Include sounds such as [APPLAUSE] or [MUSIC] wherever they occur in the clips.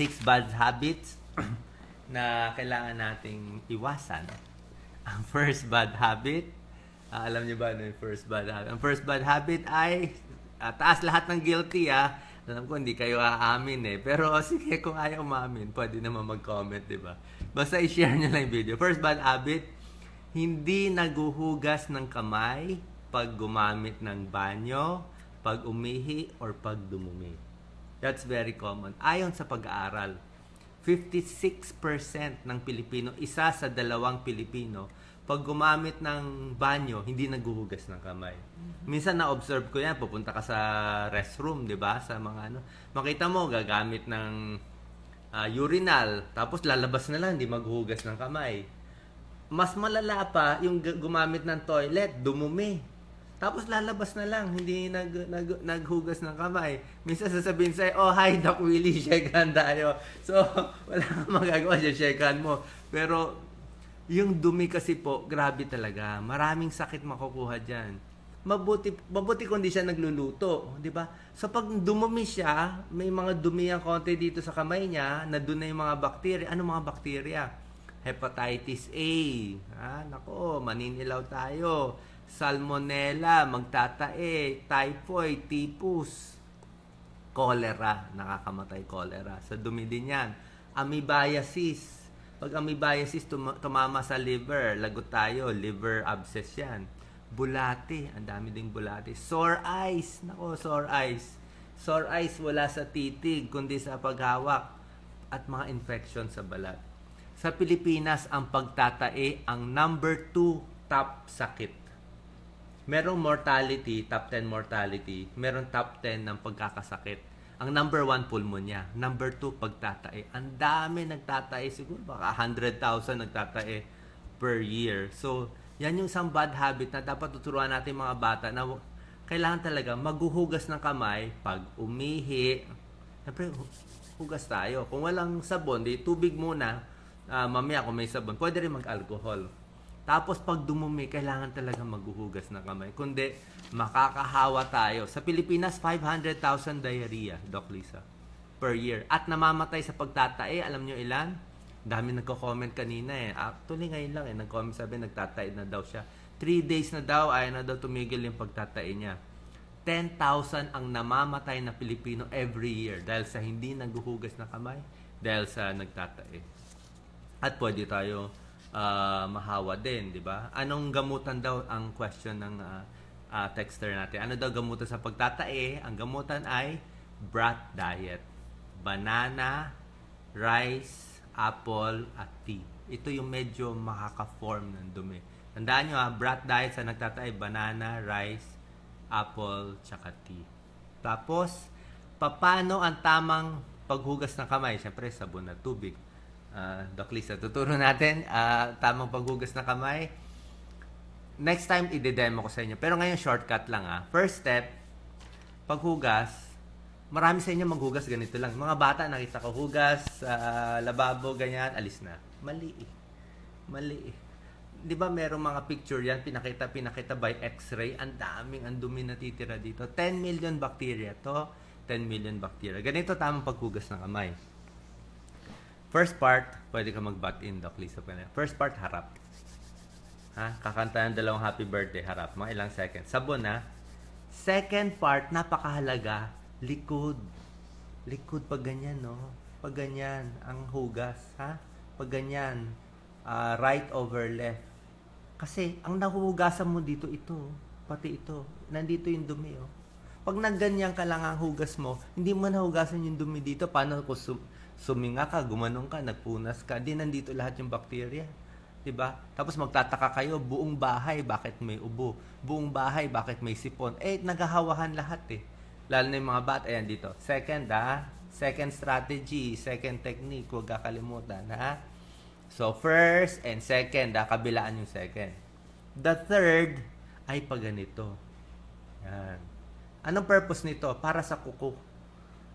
six bad habits [CLEARS THROAT] na kailangan nating iwasan. Ang first bad habit, uh, alam niyo ba ano yung first bad habit? Ang first bad habit ay uh, taas lahat ng guilty ah. Alam ko hindi kayo aamin eh. Pero [LAUGHS] sige, kung ayaw umamin, pwede naman mag-comment, di ba? Basta i-share niyo lang yung video. First bad habit, hindi naguhugas ng kamay pag gumamit ng banyo, pag umihi, or pag dumumi. That's very common. Ayon sa pag-aaral, 56% ng Pilipino, isa sa dalawang Pilipino, pag gumamit ng banyo, hindi naghuhugas ng kamay. Mm-hmm. Minsan na-observe ko yan, pupunta ka sa restroom, di ba? Sa mga ano. Makita mo, gagamit ng uh, urinal, tapos lalabas na lang, hindi maghuhugas ng kamay. Mas malala pa yung gumamit ng toilet, dumumi tapos lalabas na lang, hindi nag, nag, naghugas ng kamay. Minsan sasabihin sa'yo, oh, hi, Doc Willie, [LAUGHS] shake hand tayo. So, [LAUGHS] wala kang magagawa dyan, shake hand mo. Pero, yung dumi kasi po, grabe talaga. Maraming sakit makukuha dyan. Mabuti, mabuti kung di siya nagluluto, di ba? So, pag dumumi siya, may mga dumi ang konti dito sa kamay niya, na doon na yung mga bakterya. Ano mga bakterya? Hepatitis A. Ah, nako, maninilaw tayo salmonella, magtatae, typhoid, tipus, cholera, nakakamatay cholera. Sa dumi din yan. Amoebiasis. Pag amoebiasis tum- tumama sa liver, lagot tayo, liver abscess yan. Bulati, ang dami ding bulati. Sore eyes, nako sore eyes. Sore eyes wala sa titig kundi sa paghawak at mga infection sa balat. Sa Pilipinas, ang pagtatae ang number 2 top sakit merong mortality, top 10 mortality, merong top 10 ng pagkakasakit. Ang number 1, pulmonya. Number 2, pagtatae. Ang dami nagtatae. Siguro baka 100,000 nagtatae per year. So, yan yung isang bad habit na dapat tuturuan natin mga bata na kailangan talaga maghuhugas ng kamay pag umihi. Siyempre, hugas tayo. Kung walang sabon, di tubig muna. Uh, mamaya kung may sabon, pwede rin mag-alcohol tapos pag dumumi, kailangan talaga maghuhugas ng kamay. Kundi makakahawa tayo. Sa Pilipinas, 500,000 diarrhea, Doc Lisa, per year. At namamatay sa pagtatae, alam nyo ilan? Dami nagko-comment kanina eh. Actually, ngayon lang eh. Nag-comment sabi, nagtatae na daw siya. 3 days na daw, ayaw na daw tumigil yung pagtatae niya. 10,000 ang namamatay na Pilipino every year dahil sa hindi naghuhugas ng kamay, dahil sa nagtatae. At pwede tayo uh, mahawa din, di ba? Anong gamutan daw ang question ng uh, uh, texter natin? Ano daw gamutan sa pagtatae? Ang gamutan ay brat diet. Banana, rice, apple, at tea. Ito yung medyo makaka-form ng dumi. Tandaan nyo ha, brat diet sa nagtatae, banana, rice, apple, tsaka tea. Tapos, paano ang tamang paghugas ng kamay? Siyempre, sabon at tubig uh, Doc Lisa, tuturo natin uh, tamang paghugas ng kamay. Next time, ide-demo ko sa inyo. Pero ngayon, shortcut lang ah. First step, paghugas, marami sa inyo maghugas ganito lang. Mga bata, nakita ko hugas, uh, lababo, ganyan, alis na. Mali eh. Mali eh. Di ba merong mga picture yan, pinakita, pinakita by x-ray, ang daming, ang dumi natitira dito. 10 million bacteria to, 10 million bacteria. Ganito tamang paghugas ng kamay. First part, pwede ka mag-back in, Doc. Lisa pa First part, harap. Ha? Kakanta ng dalawang happy birthday, harap. Mga ilang seconds. Sabon ha? Second part, napakahalaga, likod. Likod pag ganyan, no? Pag ganyan, ang hugas, ha? Pag ganyan, uh, right over left. Kasi, ang nahuhugasan mo dito, ito. Pati ito. Nandito yung dumi, oh. Pag nagganyan ka lang ang hugas mo, hindi mo nahugasan yung dumi dito. Paano kung suminga ka, gumanong ka, nagpunas ka, di nandito lahat yung bakterya. 'Di ba? Tapos magtataka kayo, buong bahay bakit may ubo? Buong bahay bakit may sipon? Eh naghahawahan lahat eh. Lalo na yung mga bat, ayan dito. Second ah, second strategy, second technique, huwag kakalimutan ha. So first and second, ah, kabilaan yung second. The third ay paganito. Yan. Anong purpose nito? Para sa kuko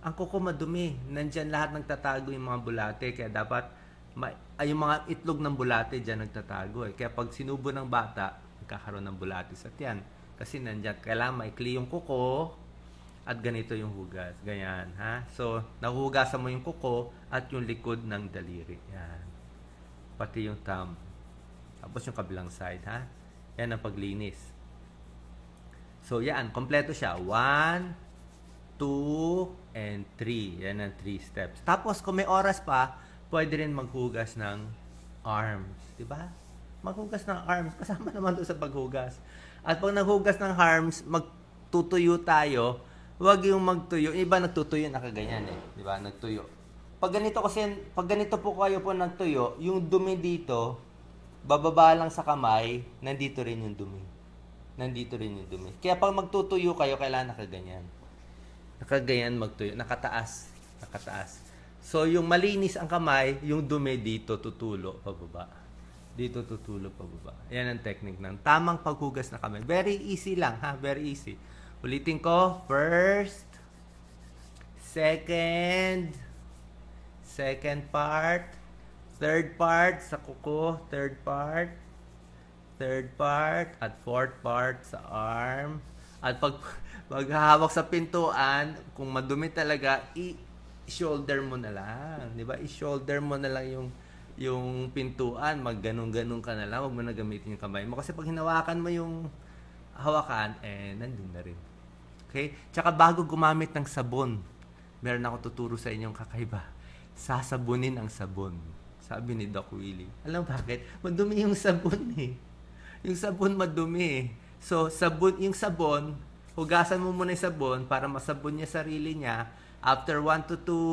ang kuko madumi. Nandiyan lahat ng tatago yung mga bulate. Kaya dapat, ma- ay, yung mga itlog ng bulate dyan nagtatago. Eh. Kaya pag sinubo ng bata, kakaroon ng bulate sa tiyan. Kasi nandyan, kailangan maikli yung kuko at ganito yung hugas. Ganyan, ha? So, nahuhugasan mo yung kuko at yung likod ng daliri. Yan. Pati yung thumb. Tapos yung kabilang side, ha? Yan ang paglinis. So, yan. Kompleto siya. One, two, and 3. Yan ang 3 steps. Tapos kung may oras pa, pwede rin maghugas ng arms. di ba? Maghugas ng arms. [LAUGHS] Kasama naman doon sa paghugas. At pag naghugas ng arms, magtutuyo tayo. Huwag yung magtuyo. Iba nagtutuyo nakaganyan eh. di ba? Nagtuyo. Pag ganito kasi, pag ganito po kayo po nagtuyo, yung dumi dito, bababa lang sa kamay, nandito rin yung dumi. Nandito rin yung dumi. Kaya pag magtutuyo kayo, kailangan nakaganyan. Nakagayan magtuyo, nakataas, nakataas. So yung malinis ang kamay, yung dumi dito tutulo pababa. Dito tutulo pababa. Yan ang technique ng tamang paghugas ng kamay. Very easy lang ha, very easy. Ulitin ko, first, second, second part, third part sa kuko, third part, third part, at fourth part sa arm. At pag Maghahawak sa pintuan, kung madumi talaga, i-shoulder mo na lang. Di ba? I-shoulder mo na lang yung yung pintuan, magganong-ganong ka na lang, wag mo na gamitin yung kamay mo. Kasi pag hinawakan mo yung hawakan, eh, nandun na rin. Okay? Tsaka bago gumamit ng sabon, meron ako tuturo sa inyong kakaiba. Sasabunin ang sabon. Sabi ni Doc Willie. Alam bakit? Madumi yung sabon eh. Yung sabon madumi eh. So, sabon, yung sabon, hugasan mo muna yung sabon para masabon niya sarili niya. After 1 to 2, uh,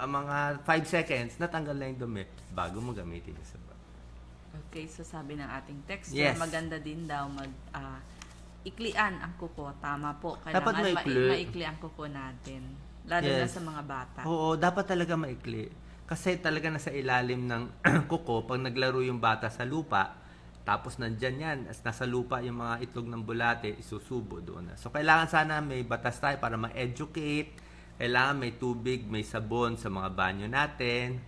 ah, mga 5 seconds, natanggal na yung dumi bago mo gamitin yung sabon. Okay, so sabi ng ating text, yes. maganda din daw mag... Uh, iklian ang kuko. Tama po. Kailangan dapat maikli. Ma- maikli ang kuko natin. Lalo yes. na sa mga bata. Oo, dapat talaga maikli. Kasi talaga na sa ilalim ng [CLEARS THROAT] kuko, pag naglaro yung bata sa lupa, tapos nandyan yan, as nasa lupa yung mga itlog ng bulate, isusubo doon So kailangan sana may batas tayo para ma-educate, kailangan may tubig, may sabon sa mga banyo natin,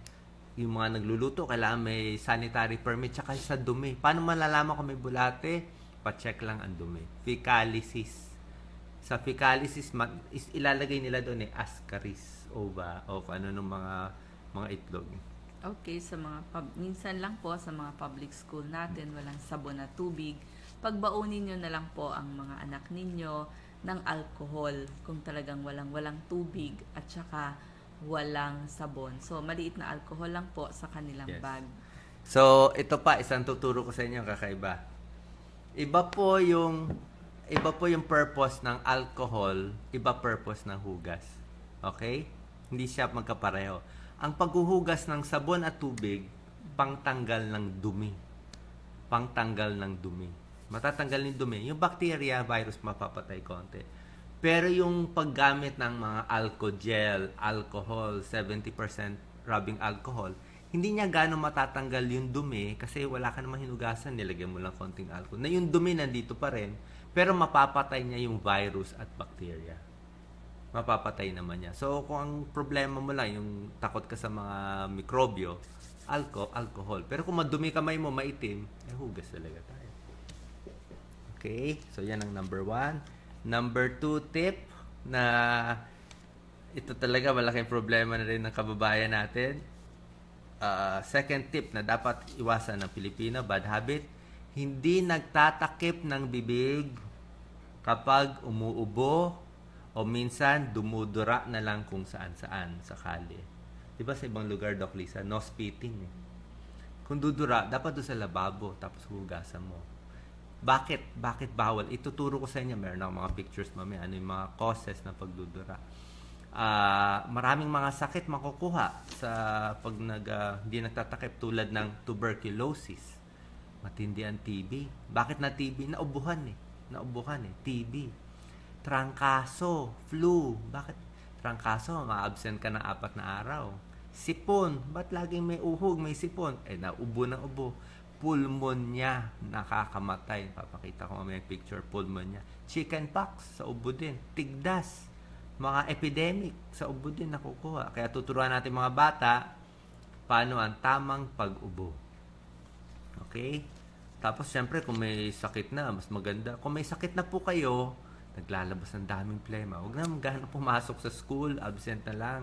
yung mga nagluluto, kailangan may sanitary permit, tsaka sa dumi. Paano malalaman kung may bulate? Pacheck lang ang dumi. Fecalysis. Sa fecalysis, is- ilalagay nila doon eh, ascaris, ova, of ano ng mga mga itlog. Okay, sa mga pub, minsan lang po sa mga public school natin, walang sabon na tubig. Pagbaunin niyo na lang po ang mga anak ninyo ng alcohol kung talagang walang walang tubig at saka walang sabon. So maliit na alcohol lang po sa kanilang yes. bag. So ito pa isang tuturo ko sa inyo kakaiba. Iba po yung iba po yung purpose ng alcohol, iba purpose ng hugas. Okay? Hindi siya magkapareho ang paghuhugas ng sabon at tubig pangtanggal ng dumi. Pangtanggal ng dumi. Matatanggal ng dumi. Yung bacteria, virus mapapatay konti. Pero yung paggamit ng mga alcohol gel, alcohol, 70% rubbing alcohol, hindi niya gaano matatanggal yung dumi kasi wala ka namang hinugasan, nilagay mo lang konting alcohol. Na yung dumi nandito pa rin, pero mapapatay niya yung virus at bacteria mapapatay naman niya. So, kung ang problema mo lang yung takot ka sa mga mikrobyo, alco, alcohol. Pero kung madumi kamay mo, maitim, eh hugas talaga tayo. Okay? So, yan ang number one. Number two tip na ito talaga malaking problema na rin ng kababayan natin. Uh, second tip na dapat iwasan ng Pilipino, bad habit, hindi nagtatakip ng bibig kapag umuubo o minsan, dumudura na lang kung saan-saan sa kali. Di ba sa ibang lugar, Doc Lisa, no spitting eh. Kung dudura, dapat doon sa lababo, tapos hugasan mo. Bakit? Bakit bawal? Ituturo ko sa inyo. Meron ako mga pictures mamaya. Ano yung mga causes ng pagdudura. Uh, maraming mga sakit makukuha sa pag nag, uh, hindi nagtatakip tulad ng tuberculosis. Matindi ang TB. Bakit na TB? Naubuhan eh. Naubuhan eh. TB Trangkaso, flu. Bakit trangkaso? Ma-absent ka na apat na araw. Sipon. Ba't laging may uhog, may sipon? Eh, naubo na ubo. Pulmonya. Nakakamatay. Papakita ko may picture. Pulmonya. Chicken pox. Sa ubo din. Tigdas. Mga epidemic. Sa ubo din nakukuha. Kaya tuturuan natin mga bata paano ang tamang pag-ubo. Okay? Tapos, syempre, kung may sakit na, mas maganda. Kung may sakit na po kayo, naglalabas ng daming plema. Huwag na maghanap pumasok sa school, absent na lang.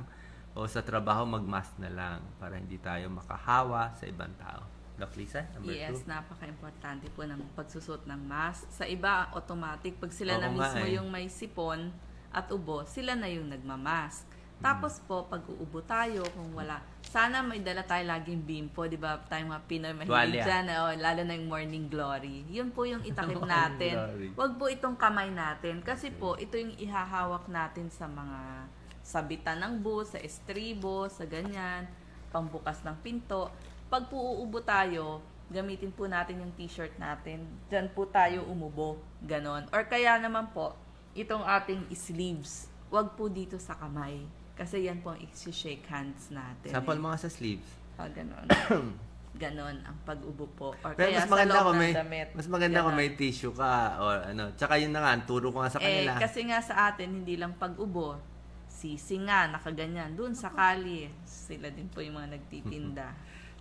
O sa trabaho, magmask na lang para hindi tayo makahawa sa ibang tao. Doc Lisa, number yes, two. napaka-importante po ng pagsusot ng mask. Sa iba, automatic. Pag sila Oo na mismo eh. yung may sipon at ubo, sila na yung nagmamask. Tapos po, pag uubo tayo, kung wala, sana may dala tayo laging bimpo, di ba? Tayo mga Pinoy mahilig dyan, oh, lalo na yung morning glory. Yun po yung itakip [LAUGHS] natin. Huwag po itong kamay natin kasi po ito yung ihahawak natin sa mga sabitan ng bus, sa estribo, sa ganyan, pambukas ng pinto. Pag po uubo tayo, gamitin po natin yung t-shirt natin. Diyan po tayo umubo, ganon. Or kaya naman po, itong ating sleeves, wag po dito sa kamay. Kasi yan po ang isi-shake hands natin. Sample eh. mga sa sleeves. Ah, ganun. [COUGHS] ganon ang pag-ubo po. Or Pero kaya mas maganda ko may, damit. Mas maganda ko may tissue ka or ano. Tsaka yun na nga, turo ko nga sa kanila. Eh, kasi nga sa atin, hindi lang pag-ubo. Sisinga, nakaganyan. Doon sa kali, sila din po yung mga nagtitinda. [LAUGHS]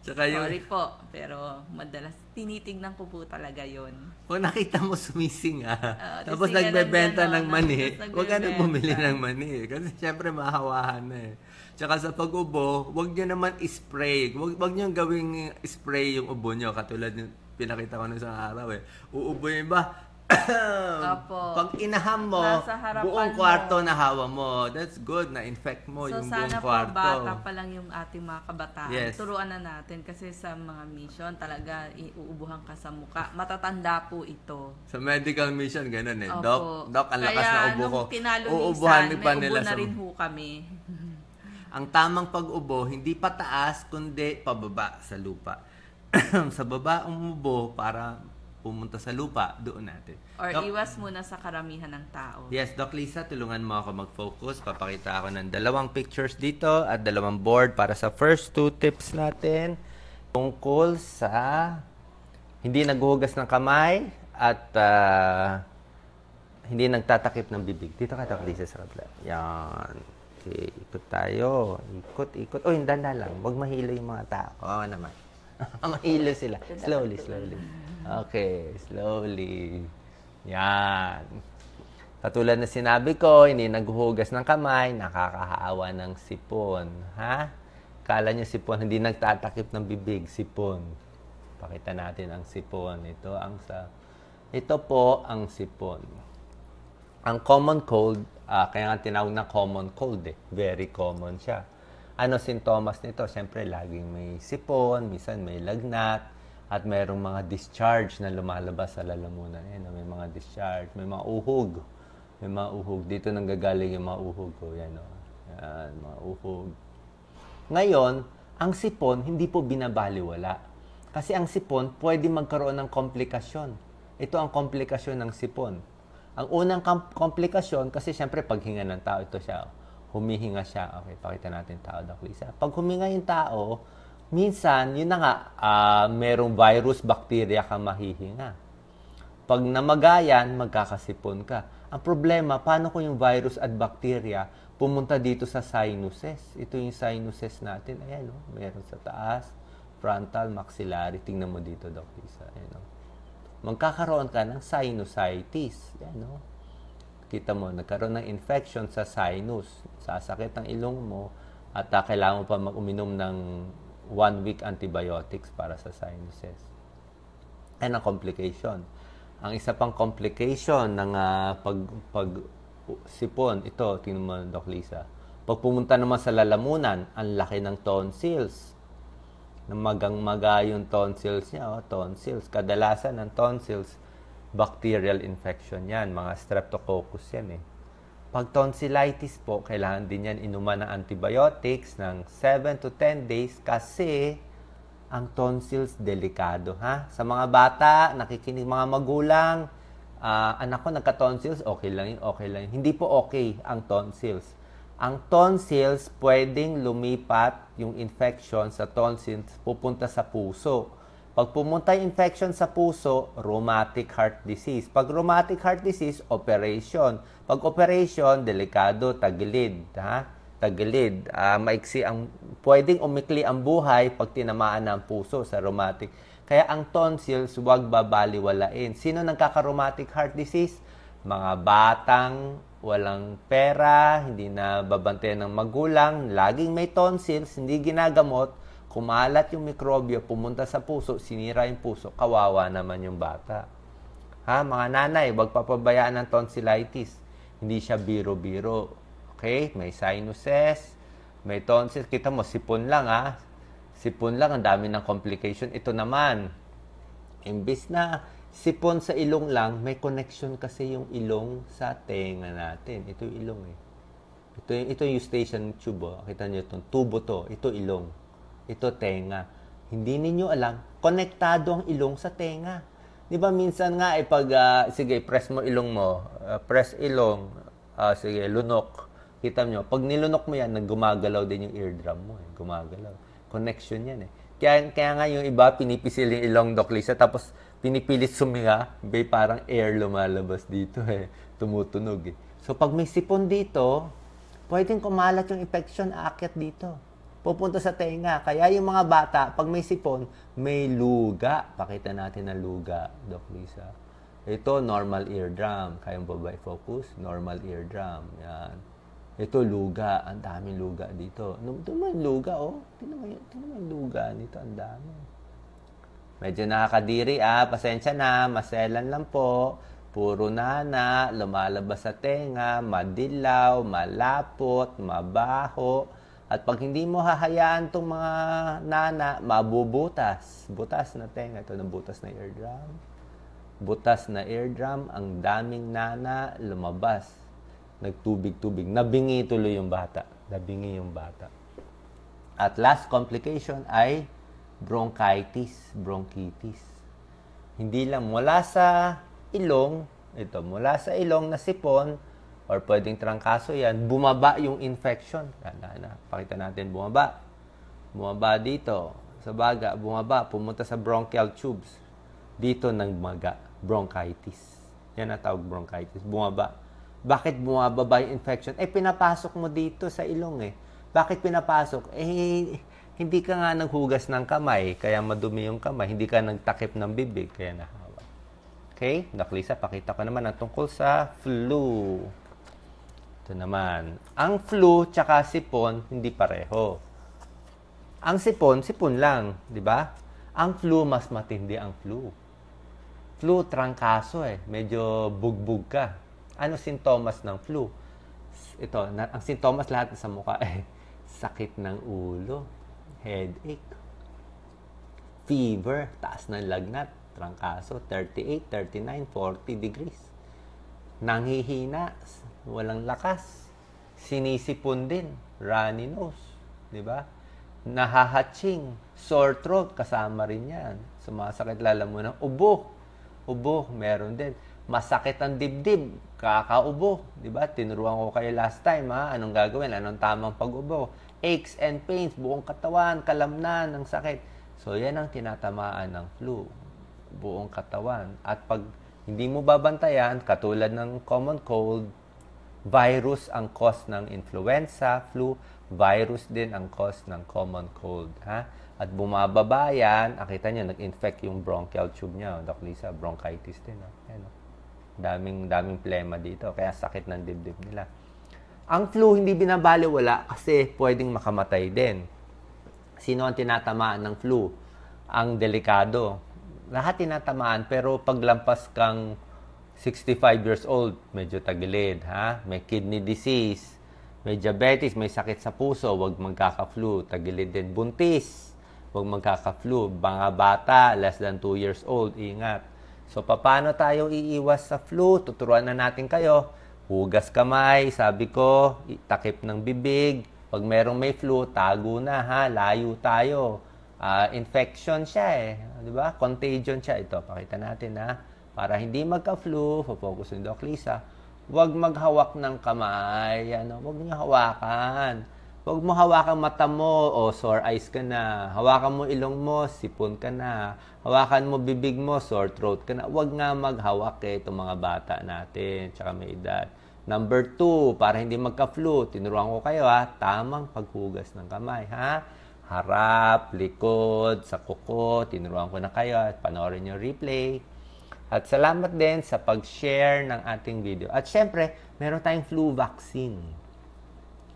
Tsaka yung... po, pero madalas tinitingnan ko po talaga yon. Kung nakita mo sumisinga, uh, [LAUGHS] tapos nagbebenta ng mani, huwag ka nang bumili ng mani. Kasi syempre mahawahan na eh. Tsaka sa pag-ubo, huwag nyo naman spray. Huwag, huwag nyo gawing spray yung ubo nyo. Katulad yung pinakita ko nung sa araw eh. Uubo yung iba, Opo. Pag inaham mo, buong mo. na hawa mo. That's good na infect mo so, yung buong kwarto. So sana bata pa lang yung ating mga kabataan. Yes. Turuan na natin kasi sa mga mission talaga iuubuhan ka sa mukha. Matatanda po ito. Sa medical mission ganun eh. Opo. Doc, doc ang lakas Kaya, na ubo ko. Uubuhan ni pa nila na rin ho kami. [LAUGHS] ang tamang pag-ubo hindi pataas kundi pababa sa lupa. [CLEARS THROAT] sa baba umubo para pumunta sa lupa, doon natin. Or Doc, iwas muna sa karamihan ng tao. Yes, Doc Lisa, tulungan mo ako mag-focus. Papakita ako ng dalawang pictures dito at dalawang board para sa first two tips natin tungkol sa hindi naghuhugas ng kamay at uh, hindi nagtatakip ng bibig. Dito ka, Doc Lisa, sa kabila. Yan. Okay, ikot tayo. Ikot, ikot. Uy, danda lang. Huwag mahilo yung mga tao. Oo naman. [LAUGHS] mahilo sila. Slowly, slowly. Okay, slowly. Yan. Katulad na sinabi ko, hindi naghuhugas ng kamay, nakakahaawa ng sipon. Ha? Kala nyo sipon, hindi nagtatakip ng bibig, sipon. Pakita natin ang sipon. Ito ang sa... Ito po ang sipon. Ang common cold, uh, kaya nga tinawag na common cold eh. Very common siya. Ano sintomas nito? Siyempre, laging may sipon, minsan may lagnat, at mayroong mga discharge na lumalabas sa lalamunan. Yan, may mga discharge, may mga uhog. May mga uhog. Dito nanggagaling yung mga uhog ko. Yan, oh. Yan, mga uhog. Ngayon, ang sipon hindi po binabaliwala. Kasi ang sipon pwede magkaroon ng komplikasyon. Ito ang komplikasyon ng sipon. Ang unang komplikasyon, kasi siyempre paghinga ng tao, ito siya. Oh. Humihinga siya. Okay, pakita natin tao, Doc Lisa. Pag huminga yung tao, minsan, yun na nga, uh, merong virus, bacteria ka mahihinga. Pag namagayan, magkakasipon ka. Ang problema, paano kung yung virus at bacteria pumunta dito sa sinuses? Ito yung sinuses natin. Ayan, oh, meron sa taas, frontal, maxillary. Tingnan mo dito, Doc Lisa. Ayan, oh. Magkakaroon ka ng sinusitis. Ayan, oh. Kita mo, nagkaroon ng infection sa sinus. Sasakit ang ilong mo at uh, kailangan mo pa mag-uminom ng one week antibiotics para sa sinuses. And ang complication. Ang isa pang complication ng uh, pag, pag sipon, ito, tingnan mo, Doc Lisa. Pag pumunta naman sa lalamunan, ang laki ng tonsils. Na magang-maga yung tonsils niya, oh, tonsils. Kadalasan ng tonsils, bacterial infection yan, mga streptococcus yan eh. Pag tonsillitis po, kailangan din yan inuman ng antibiotics ng 7 to 10 days kasi ang tonsils delikado ha. Sa mga bata, nakikinig mga magulang, uh, anak ko nagka-tonsils, okay lang yun, okay lang yun. Hindi po okay ang tonsils. Ang tonsils pwedeng lumipat yung infection sa tonsils pupunta sa puso. Pag pumunta yung infection sa puso, rheumatic heart disease. Pag rheumatic heart disease, operation. Pag operation, delikado, tagilid. Ha? Tagilid. Uh, maiksi ang, pwedeng umikli ang buhay pag tinamaan ng puso sa rheumatic. Kaya ang tonsils, huwag babaliwalain. Sino nagkaka-rheumatic heart disease? Mga batang walang pera, hindi na babantayan ng magulang, laging may tonsils, hindi ginagamot, Kumalat yung mikrobyo, pumunta sa puso, sinira yung puso, kawawa naman yung bata. Ha, mga nanay, wag papabayaan ng tonsillitis. Hindi siya biro-biro. Okay? May sinuses, may tonsil. Kita mo, sipon lang ha. Sipon lang, ang dami ng complication. Ito naman, imbis na sipon sa ilong lang, may connection kasi yung ilong sa tenga natin. Ito yung ilong eh. Ito yung, ito yung eustachian tube. Oh. Kita niyo itong tubo to. Ito ilong ito tenga. Hindi ninyo alam, konektado ang ilong sa tenga. Di ba minsan nga, eh, pag, uh, sige, press mo ilong mo, uh, press ilong, uh, sige, lunok. Kita nyo, pag nilunok mo yan, naggumagalaw din yung eardrum mo. Eh. Gumagalaw. Connection yan eh. Kaya, kaya nga yung iba, pinipisil yung ilong doklisa, tapos pinipilit suminga, bay parang air lumalabas dito eh. Tumutunog eh. So pag may sipon dito, pwedeng kumalat yung infection, aakyat dito pupunta sa tenga. Kaya yung mga bata, pag may sipon, may luga. Pakita natin ang luga, Doc Lisa. Ito, normal eardrum. Kaya mo ba focus? Normal eardrum. Yan. Ito, luga. Ang daming luga dito. Ano, ito naman luga, oh. Ito naman, ito naman luga nito. Ang dami. Medyo nakakadiri, ah. Pasensya na. Maselan lang po. Puro nana, lumalabas sa tenga, madilaw, malapot, mabaho at pag hindi mo hahayaan tong mga nana, mabubutas. Butas na tenga. Ito na butas na eardrum. Butas na eardrum. Ang daming nana lumabas. Nagtubig-tubig. Nabingi tuloy yung bata. Nabingi yung bata. At last complication ay bronchitis. Bronchitis. Hindi lang mula sa ilong, ito, mula sa ilong na sipon, or pwedeng trangkaso yan, bumaba yung infection. Na, na, pakita natin, bumaba. Bumaba dito, sa baga, bumaba, pumunta sa bronchial tubes. Dito nang maga, bronchitis. Yan ang tawag bronchitis, bumaba. Bakit bumaba ba yung infection? Eh, pinapasok mo dito sa ilong eh. Bakit pinapasok? Eh, hindi ka nga naghugas ng kamay, kaya madumi yung kamay. Hindi ka nagtakip ng bibig, kaya nahawa. Okay? Naklisa, pakita ko naman ang tungkol sa flu. Ito naman. Ang flu tsaka sipon, hindi pareho. Ang sipon, sipon lang, di ba? Ang flu, mas matindi ang flu. Flu, trangkaso eh. Medyo bugbug ka. Ano sintomas ng flu? Ito, na, ang sintomas lahat sa mukha [LAUGHS] eh. Sakit ng ulo, headache, fever, taas ng lagnat, trangkaso, 38, 39, 40 degrees. Nanghihina, walang lakas. Sinisipon din, runny nose, di ba? Nahahatching, sore throat, kasama rin yan. Sumasakit lalamo ng ubo. Ubo, meron din. Masakit ang dibdib, kakaubo. Di ba? Tinuruan ko kayo last time, ha? Anong gagawin? Anong tamang pag-ubo? Aches and pains, buong katawan, kalamnan, ng sakit. So, yan ang tinatamaan ng flu. Buong katawan. At pag hindi mo babantayan, katulad ng common cold, virus ang cause ng influenza, flu, virus din ang cause ng common cold. Ha? At bumababa yan, nakita niyo, nag-infect yung bronchial tube niya. Oh, Doc Lisa, bronchitis din. Ha? Oh. Yan, oh. daming, daming plema dito, kaya sakit ng dibdib nila. Ang flu, hindi binabaliwala kasi pwedeng makamatay din. Sino ang tinatamaan ng flu? Ang delikado. Lahat tinatamaan, pero paglampas kang 65 years old, medyo tagilid, ha? May kidney disease, may diabetes, may sakit sa puso, wag magkaka-flu, tagilid din. Buntis, wag magkaka-flu. Mga bata, less than 2 years old, ingat. So, paano tayo iiwas sa flu? Tuturuan na natin kayo. Hugas kamay, sabi ko, takip ng bibig. Pag merong may flu, tago na ha, layo tayo. Uh, infection siya eh, di ba? Contagion siya. Ito, pakita natin ha para hindi magka-flu, focus ni Doc huwag maghawak ng kamay. Ano, huwag niyo hawakan. Huwag mo hawakan mata mo, o oh, sore eyes ka na. Hawakan mo ilong mo, sipon ka na. Hawakan mo bibig mo, sore throat ka na. Huwag nga maghawak eh, itong mga bata natin, tsaka may edad. Number two, para hindi magka-flu, tinuruan ko kayo ha, tamang paghugas ng kamay ha. Harap, likod, sa kuko, tinuruan ko na kayo at panoorin yung replay. At salamat din sa pag-share ng ating video. At syempre, meron tayong flu vaccine.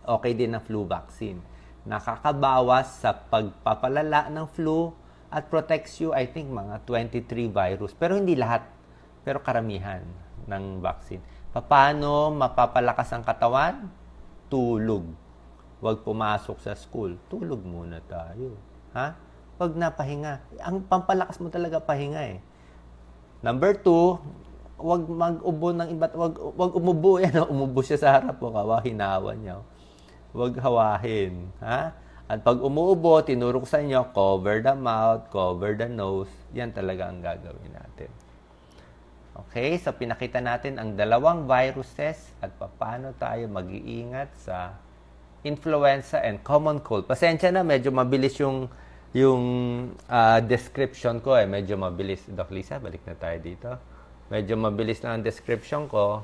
Okay din ang flu vaccine. Nakakabawas sa pagpapalala ng flu at protects you, I think, mga 23 virus. Pero hindi lahat, pero karamihan ng vaccine. Paano mapapalakas ang katawan? Tulog. Huwag pumasok sa school. Tulog muna tayo. Ha? Pag napahinga. Ang pampalakas mo talaga pahinga eh Number two, wag mag-ubo ng iba, wag, wag umubo [LAUGHS] yan. Umubo siya sa harap mo, kawa, hinawa niyo. Wag hawahin. Ha? At pag umuubo, tinurok sa inyo, cover the mouth, cover the nose. Yan talaga ang gagawin natin. Okay, so pinakita natin ang dalawang viruses at paano tayo mag-iingat sa influenza and common cold. Pasensya na, medyo mabilis yung yung uh, description ko eh, medyo mabilis. Doc Lisa, balik na tayo dito. Medyo mabilis na ang description ko.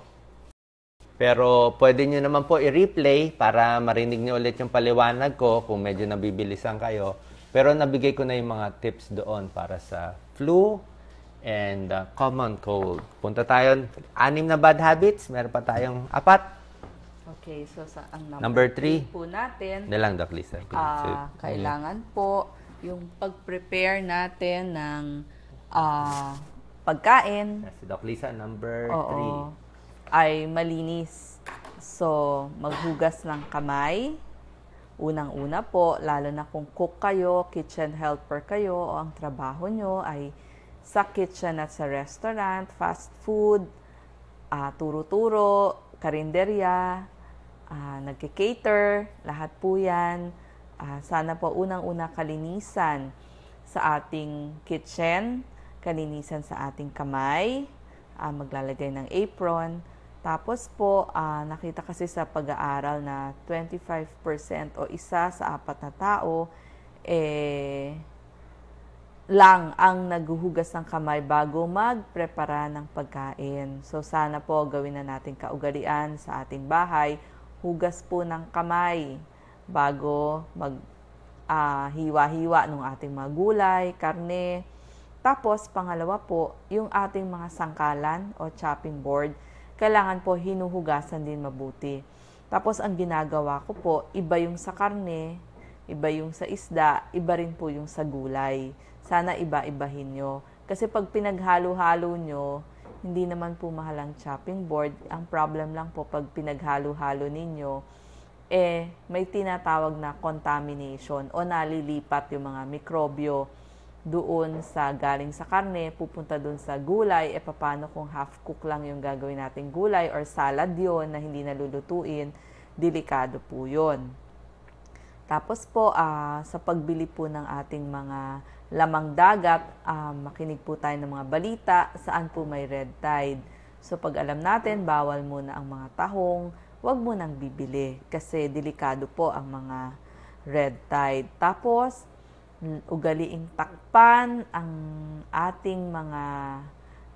Pero pwede nyo naman po i-replay para marinig nyo ulit yung paliwanag ko kung medyo nabibilisan kayo. Pero nabigay ko na yung mga tips doon para sa flu and uh, common cold. Punta tayo, anim na bad habits. Meron pa tayong apat. Okay, so sa ang number, number three, three po natin. Na lang, Doc Lisa. Uh, kailangan po yung pag-prepare natin ng uh, pagkain. Si Doc Lisa, number 3. Ay malinis. So, maghugas ng kamay. Unang-una po, lalo na kung cook kayo, kitchen helper kayo, o ang trabaho nyo ay sa kitchen at sa restaurant, fast food, uh, turo-turo, karinderya, uh, nagke-cater, lahat po yan Uh, sana po unang-una kalinisan sa ating kitchen, kalinisan sa ating kamay, uh, maglalagay ng apron. Tapos po, uh, nakita kasi sa pag-aaral na 25% o isa sa apat na tao, eh, lang ang naghuhugas ng kamay bago magprepara ng pagkain. So sana po gawin na natin kaugalian sa ating bahay, hugas po ng kamay bago mag uh, hiwa-hiwa ng ating mga gulay, karne. Tapos, pangalawa po, yung ating mga sangkalan o chopping board, kailangan po hinuhugasan din mabuti. Tapos, ang ginagawa ko po, iba yung sa karne, iba yung sa isda, iba rin po yung sa gulay. Sana iba-ibahin nyo. Kasi pag pinaghalo-halo nyo, hindi naman po mahalang chopping board. Ang problem lang po pag pinaghalo-halo ninyo, eh may tinatawag na contamination o nalilipat yung mga mikrobyo doon sa galing sa karne, pupunta doon sa gulay, eh paano kung half-cook lang yung gagawin nating gulay or salad yon na hindi nalulutuin, delikado po yon. Tapos po, uh, sa pagbili po ng ating mga lamang dagat, uh, makinig po tayo ng mga balita saan po may red tide. So pag alam natin, bawal muna ang mga tahong, wag mo nang bibili kasi delikado po ang mga red tide. Tapos, ugaliing takpan ang ating mga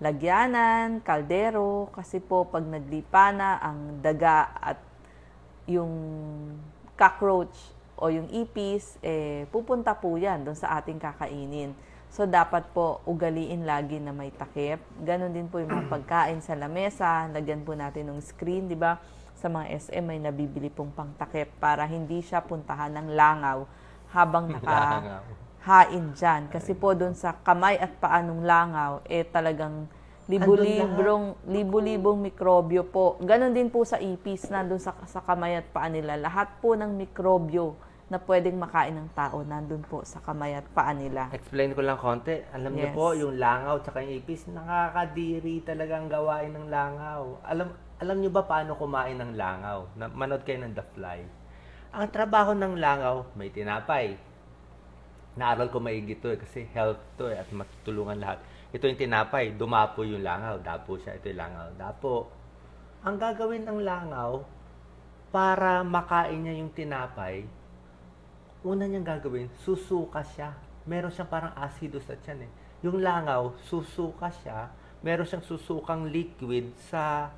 lagyanan, kaldero, kasi po pag naglipa na ang daga at yung cockroach o yung ipis, eh, pupunta po yan doon sa ating kakainin. So, dapat po ugaliin lagi na may takip. Ganon din po yung mga pagkain sa lamesa. Lagyan po natin ng screen, di ba? sa mga SM ay nabibili pong pangtakip para hindi siya puntahan ng langaw habang [LAUGHS] nakahain dyan. Kasi po doon sa kamay at paanong langaw, eh talagang libu libong libu libong mikrobyo po. Ganon din po sa ipis na doon sa, sa kamay at paa nila. Lahat po ng mikrobyo na pwedeng makain ng tao nandun po sa kamay at paa nila. Explain ko lang konti. Alam niyo po, yung langaw tsaka yung ipis, nakakadiri talagang gawain ng langaw. Alam, alam nyo ba paano kumain ng langaw? Manood kayo ng The Fly. Ang trabaho ng langaw, may tinapay. Naaral ko maigi to eh, kasi health to eh, at matutulungan lahat. Ito yung tinapay, dumapo yung langaw, dapo siya, ito yung langaw, dapo. Ang gagawin ng langaw, para makain niya yung tinapay, una niyang gagawin, susuka siya. Meron siyang parang asido sa tiyan eh. Yung langaw, susuka siya. Meron siyang susukang liquid sa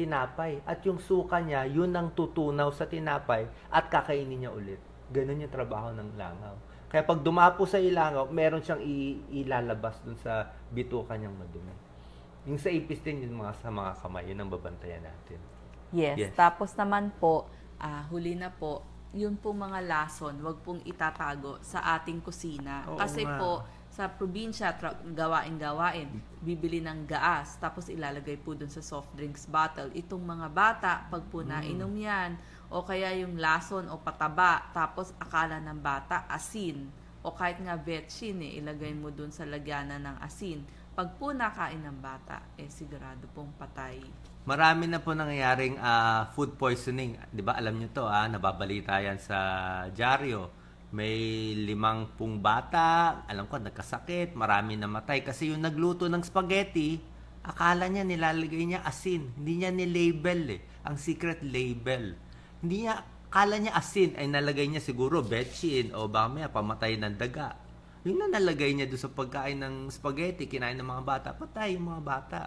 tinapay. At yung suka niya, yun ang tutunaw sa tinapay at kakainin niya ulit. Ganun yung trabaho ng langaw. Kaya pag dumapo sa ilangaw, meron siyang ilalabas dun sa bituka niyang madumi. Yung sa ipis din, yung mga sa mga kamay, yun ang babantayan natin. Yes. yes. Tapos naman po, uh, huli na po, yun po mga lason, wag pong itatago sa ating kusina. Oo, Kasi nga. po, sa probinsya, tra- gawain-gawain, bibili ng gaas, tapos ilalagay po dun sa soft drinks bottle. Itong mga bata, pag po mm. nainom yan, o kaya yung lason o pataba, tapos akala ng bata, asin. O kahit nga vetchin, eh, ilagay mo dun sa lagyanan ng asin. Pag po nakain ng bata, eh sigurado pong patay. Marami na po nangyayaring uh, food poisoning. Di ba alam nyo to, ah, nababalita yan sa dyaryo may limang pung bata, alam ko nagkasakit, marami namatay. Kasi yung nagluto ng spaghetti, akala niya nilalagay niya asin. Hindi niya ni-label eh. Ang secret label. Hindi niya, akala niya asin ay nalagay niya siguro betchin o baka may pamatay ng daga. Yung na nalagay niya doon sa pagkain ng spaghetti, kinain ng mga bata, patay yung mga bata.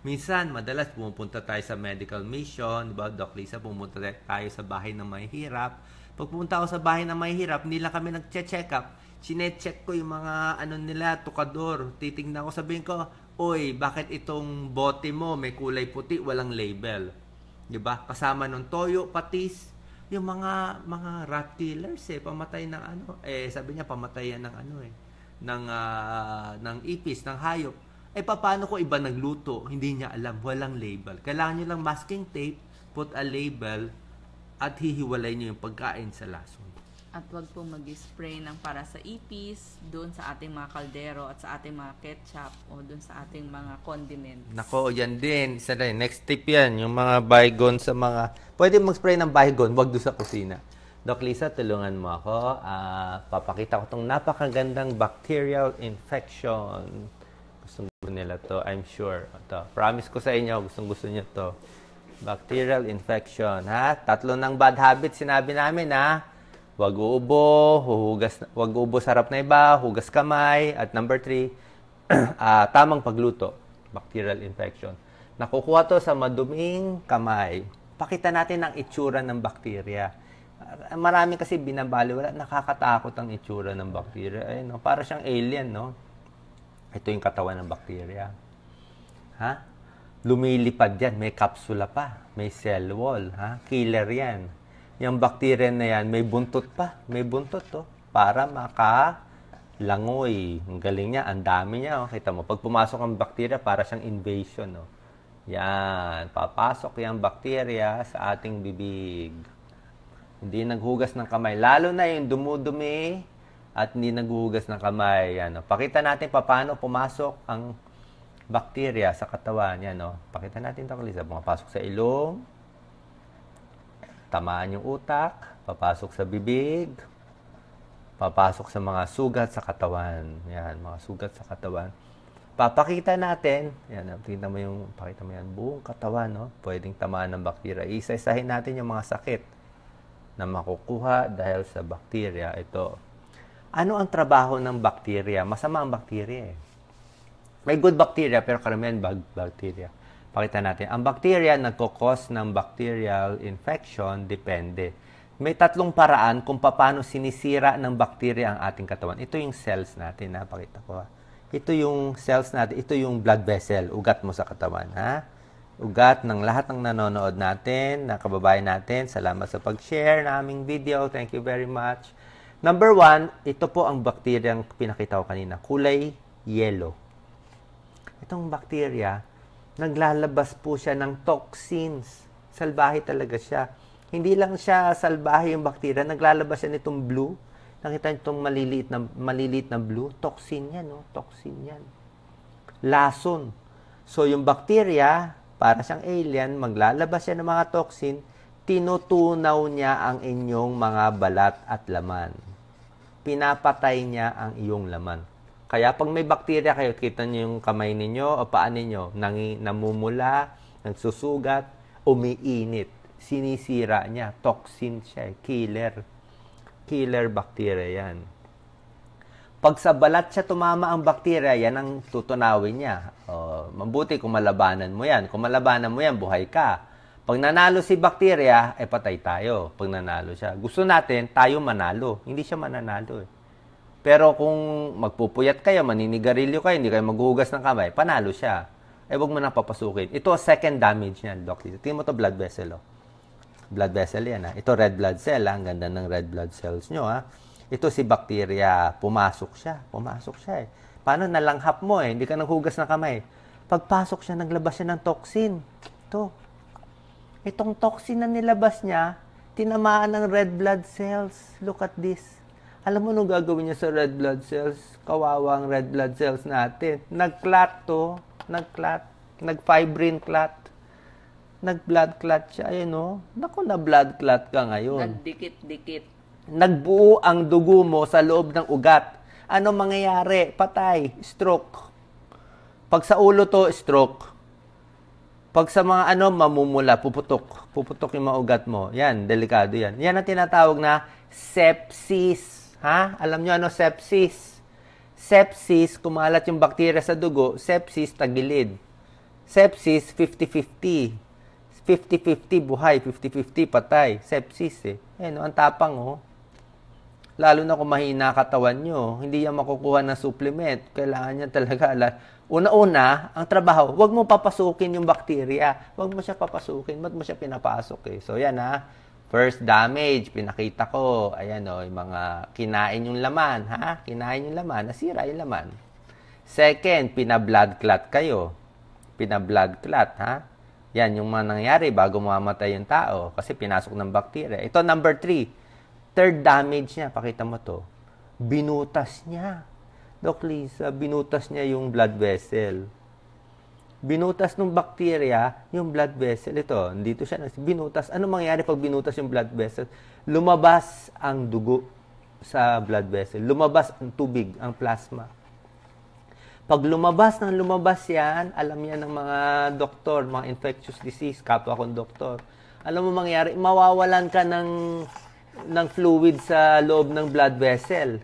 Minsan, madalas pumupunta tayo sa medical mission, di ba? Doc Lisa, pumunta tayo sa bahay ng mahihirap Pagpunta ko sa bahay na mahirap, nila kami nagche-check up. Chine-check ko yung mga ano nila, tukador. Titingnan ko, sabihin ko, Oy, bakit itong bote mo may kulay puti, walang label? 'Di ba? Kasama nung toyo, patis, yung mga mga rat killers eh, pamatay ng ano, eh sabi niya pamatay yan ng ano eh, ng uh, ng ipis, ng hayop. Eh paano ko iba nagluto? Hindi niya alam, walang label. Kailangan niyo lang masking tape, put a label at hihiwalay niyo yung pagkain sa lason. At wag pong mag-spray ng para sa ipis doon sa ating mga kaldero at sa ating mga ketchup o doon sa ating mga condiments. Nako, yan din. Isa rin. Next tip yan, yung mga bygone sa mga... Pwede mag-spray ng bygone, wag doon sa kusina. Doc Lisa, tulungan mo ako. Uh, papakita ko itong napakagandang bacterial infection. Gusto nila to, I'm sure. Ito, promise ko sa inyo, gustong gusto niyo to. Bacterial infection, ha? Tatlo ng bad habits sinabi namin, ha? Huwag uubo, huhugas, huwag uubo sa harap na iba, hugas kamay. At number three, uh, [CLEARS THROAT] tamang pagluto, bacterial infection. Nakukuha to sa maduming kamay. Pakita natin ang itsura ng bakterya. Marami kasi binabaliwala, nakakatakot ang itsura ng bakterya. Ay, no? Para siyang alien, no? Ito yung katawan ng bakterya. Ha? lumilipad yan. May kapsula pa. May cell wall. Ha? Killer yan. Yung bakterya na yan, may buntot pa. May buntot to. Oh. Para maka langoy. Ang galing niya. Ang dami niya. Oh. Kita mo, pag pumasok ang bakterya, para siyang invasion. Oh. Yan. Papasok yung bakterya sa ating bibig. Hindi naghugas ng kamay. Lalo na yung dumudumi at hindi naghugas ng kamay. Ano. Pakita natin paano pumasok ang bacteria sa katawan niya, no? Pakita natin ito, Kalisa. Pumapasok sa ilong, tamaan yung utak, papasok sa bibig, papasok sa mga sugat sa katawan. Yan, mga sugat sa katawan. Papakita natin, yan, tingnan mo yung, pakita mo yan, buong katawan, no? Pwedeng tamaan ng bakterya. Isa-isahin natin yung mga sakit na makukuha dahil sa bacteria. Ito. Ano ang trabaho ng bacteria? Masama ang bacteria, eh. May good bacteria, pero karamihan bad bacteria. Pakita natin. Ang bacteria, nagko-cause ng bacterial infection, depende. May tatlong paraan kung paano sinisira ng bacteria ang ating katawan. Ito yung cells natin, ha? Pakita ko, ha? Ito yung cells natin. Ito yung blood vessel, ugat mo sa katawan, ha? ugat ng lahat ng nanonood natin, na kababayan natin. Salamat sa pag-share ng aming video. Thank you very much. Number one, ito po ang bacteria ang pinakita ko kanina. Kulay yellow itong bacteria, naglalabas po siya ng toxins. Salbahe talaga siya. Hindi lang siya salbahe yung bacteria, naglalabas siya nitong blue. Nakita niyo itong maliliit na, maliliit na blue? Toxin yan, no? Oh. Toxin yan. Lason. So, yung bacteria, para siyang alien, maglalabas siya ng mga toxin, tinutunaw niya ang inyong mga balat at laman. Pinapatay niya ang iyong laman. Kaya pag may bakterya kayo, kita niyo yung kamay ninyo o paan ninyo, nangi, namumula, nagsusugat, umiinit. Sinisira niya. Toxin siya. Eh. Killer. Killer bacteria yan. Pag sa balat siya tumama ang bakterya, yan ang tutunawin niya. O, mabuti kung malabanan mo yan. Kung malabanan mo yan, buhay ka. Pag nanalo si bakterya, eh patay tayo. Pag nanalo siya. Gusto natin, tayo manalo. Hindi siya mananalo eh. Pero kung magpupuyat kayo, maninigarilyo kayo, hindi kayo maghuhugas ng kamay, panalo siya. Eh, huwag mo na papasukin. Ito, second damage niyan, Doc. Tingin mo to blood vessel, oh. Blood vessel yan, ha. Ah. Ito, red blood cell, ha. Ah. Ang ganda ng red blood cells nyo, ha. Ah. Ito, si bacteria, pumasok siya. Pumasok siya, eh. Paano nalanghap mo, eh? Hindi ka naghugas ng kamay. Pagpasok siya, naglabas siya ng toxin. Ito. Itong toxin na nilabas niya, tinamaan ng red blood cells. Look at this alam mo nung gagawin niya sa red blood cells, kawawang red blood cells natin. Nag-clot to, nag-clot, nag-fibrin clot, nag-blood clot siya. Ayan o, oh. naku na blood clot ka ngayon. Nagdikit-dikit. Nagbuo ang dugo mo sa loob ng ugat. Ano mangyayari? Patay, stroke. Pag sa ulo to, stroke. Pag sa mga ano, mamumula, puputok. Puputok yung mga ugat mo. Yan, delikado yan. Yan ang tinatawag na sepsis Ha? Alam nyo ano sepsis? Sepsis, kumalat yung bakterya sa dugo, sepsis tagilid. Sepsis, 50-50. 50-50 buhay, 50-50 patay. Sepsis eh. Eh, ang tapang oh. Lalo na kung mahina katawan nyo, hindi yan makukuha ng supplement. Kailangan niya talaga. Una-una, ang trabaho, huwag mo papasukin yung bakterya. Huwag mo siya papasukin. Ba't mo siya pinapasok eh? So, yan ha. First damage, pinakita ko, ayan o, oh, yung mga kinain yung laman, ha? Kinain yung laman, nasira yung laman. Second, pina-blood clot kayo. Pina-blood clot, ha? Yan yung mga nangyari bago mamatay yung tao kasi pinasok ng bakterya. Ito number three, third damage niya, pakita mo to, binutas niya. Doc Lisa, binutas niya yung blood vessel binutas ng bakterya yung blood vessel ito. Dito siya binutas. Ano mangyayari pag binutas yung blood vessel? Lumabas ang dugo sa blood vessel. Lumabas ang tubig, ang plasma. Pag lumabas ng lumabas yan, alam yan ng mga doktor, mga infectious disease, kapwa kong doktor. Alam mo mangyayari, mawawalan ka ng, ng fluid sa loob ng blood vessel.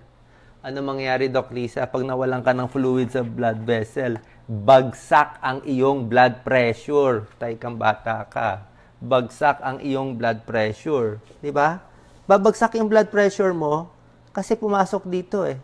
Ano mangyayari, Doc Lisa, pag nawalan ka ng fluid sa blood vessel? bagsak ang iyong blood pressure. Tay kang bata ka. Bagsak ang iyong blood pressure. Di ba? Babagsak yung blood pressure mo kasi pumasok dito eh.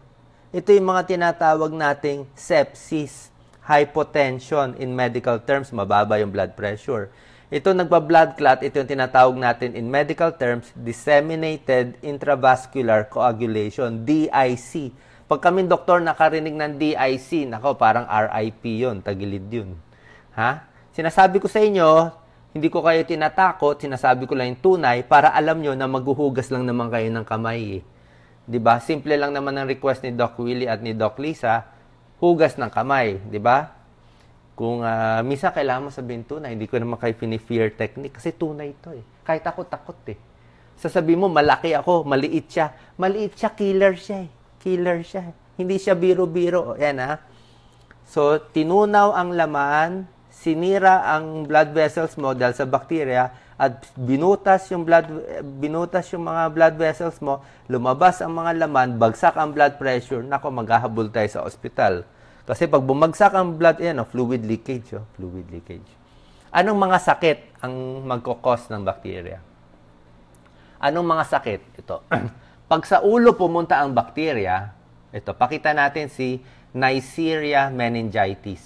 Ito yung mga tinatawag nating sepsis, hypotension in medical terms, mababa yung blood pressure. Ito nagba-blood clot, ito yung tinatawag natin in medical terms, disseminated intravascular coagulation, DIC pag kami doktor nakarinig ng DIC, nako parang RIP 'yon, tagilid 'yon. Ha? Sinasabi ko sa inyo, hindi ko kayo tinatakot, sinasabi ko lang yung tunay para alam nyo na maghuhugas lang naman kayo ng kamay. Eh. 'Di ba? Simple lang naman ang request ni Doc Willie at ni Doc Lisa, hugas ng kamay, 'di ba? Kung uh, misa kailangan mo sabihin tunay, hindi ko naman kayo pinifear technique kasi tunay ito eh. Kahit ako takot eh. Sasabihin mo, malaki ako, maliit siya. Maliit siya, killer siya eh killer siya. Hindi siya biro-biro. Yan ha. Ah. So, tinunaw ang laman, sinira ang blood vessels mo dahil sa bacteria, at binutas yung blood binutas yung mga blood vessels mo, lumabas ang mga laman, bagsak ang blood pressure, nako maghahabol tayo sa ospital. Kasi pag bumagsak ang blood, ayan, oh, fluid leakage, oh, fluid leakage. Anong mga sakit ang magkokos ng bacteria? Anong mga sakit? Ito. [CLEARS THROAT] Pag sa ulo pumunta ang bakterya, ito, pakita natin si Neisseria meningitis.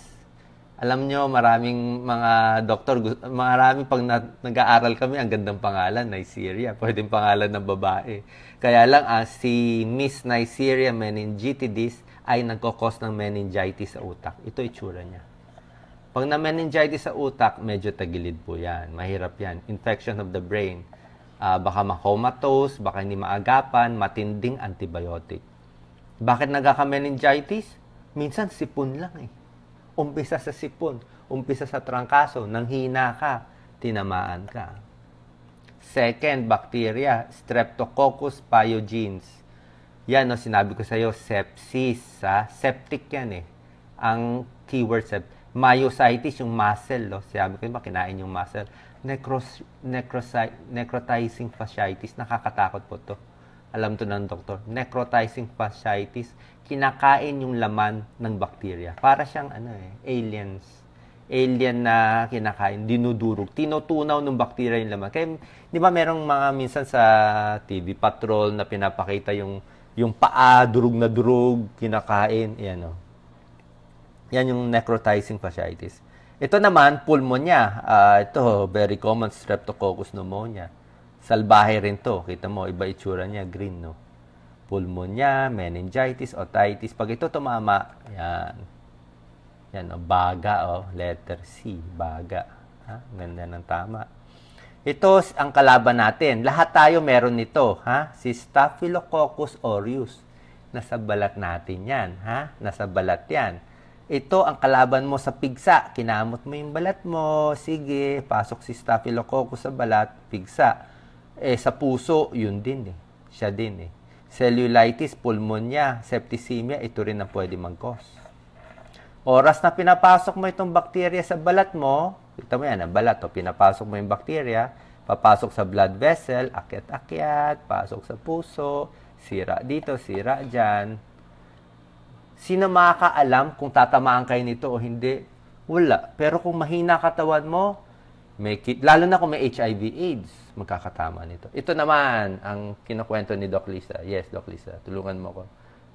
Alam nyo, maraming mga doktor, maraming pag nag-aaral kami, ang gandang pangalan, Neisseria. Pwedeng pangalan ng babae. Kaya lang, ah, si Miss Neisseria meningitis ay nagkakos ng meningitis sa utak. Ito itsura niya. Pag na meningitis sa utak, medyo tagilid po yan. Mahirap yan. Infection of the brain uh, baka makomatose, baka hindi maagapan, matinding antibiotic. Bakit nagkaka-meningitis? Minsan sipon lang eh. Umpisa sa sipon, umpisa sa trangkaso, nang hina ka, tinamaan ka. Second, bacteria, Streptococcus pyogenes. Yan, no, sinabi ko sa iyo, sepsis. sa Septic yan eh. Ang keyword sepsis. Myositis, yung muscle. No? Sinabi ko, kinain yung muscle necros, necrosi, necrotizing fasciitis. Nakakatakot po to. Alam to ng doktor. Necrotizing fasciitis. Kinakain yung laman ng bakterya. Para siyang ano eh, aliens. Alien na kinakain, dinudurog, tinutunaw ng bakterya yung laman. Kaya, di ba merong mga minsan sa TV patrol na pinapakita yung yung paa, durog na durog, kinakain, yan o. Oh. Yan yung necrotizing fasciitis. Ito naman, pulmonya. Uh, ito, very common, streptococcus pneumonia. Salbahe rin to. Kita mo, iba itsura niya, green, no? Pulmonya, meningitis, otitis. Pag ito tumama, yan. Yan, oh, baga, oh. Letter C, baga. Ha? Ganda ng tama. Ito ang kalaban natin. Lahat tayo meron nito, ha? Si Staphylococcus aureus. Nasa balat natin yan, ha? Nasa balat yan ito ang kalaban mo sa pigsa. Kinamot mo yung balat mo, sige, pasok si Staphylococcus sa balat, pigsa. Eh, sa puso, yun din eh. Siya din eh. Cellulitis, pulmonya, septicemia, ito rin ang pwede mag-cause. Oras na pinapasok mo itong bakterya sa balat mo, kita mo yan, ang balat, oh, pinapasok mo yung bakterya, papasok sa blood vessel, akyat-akyat, pasok sa puso, sira dito, sira dyan, Sino makakaalam kung tatamaan kayo nito o hindi? Wala. Pero kung mahina katawan mo, may, lalo na kung may HIV AIDS, magkakatama nito. Ito naman ang kinukwento ni Doc Lisa. Yes, Doc Lisa, tulungan mo ko.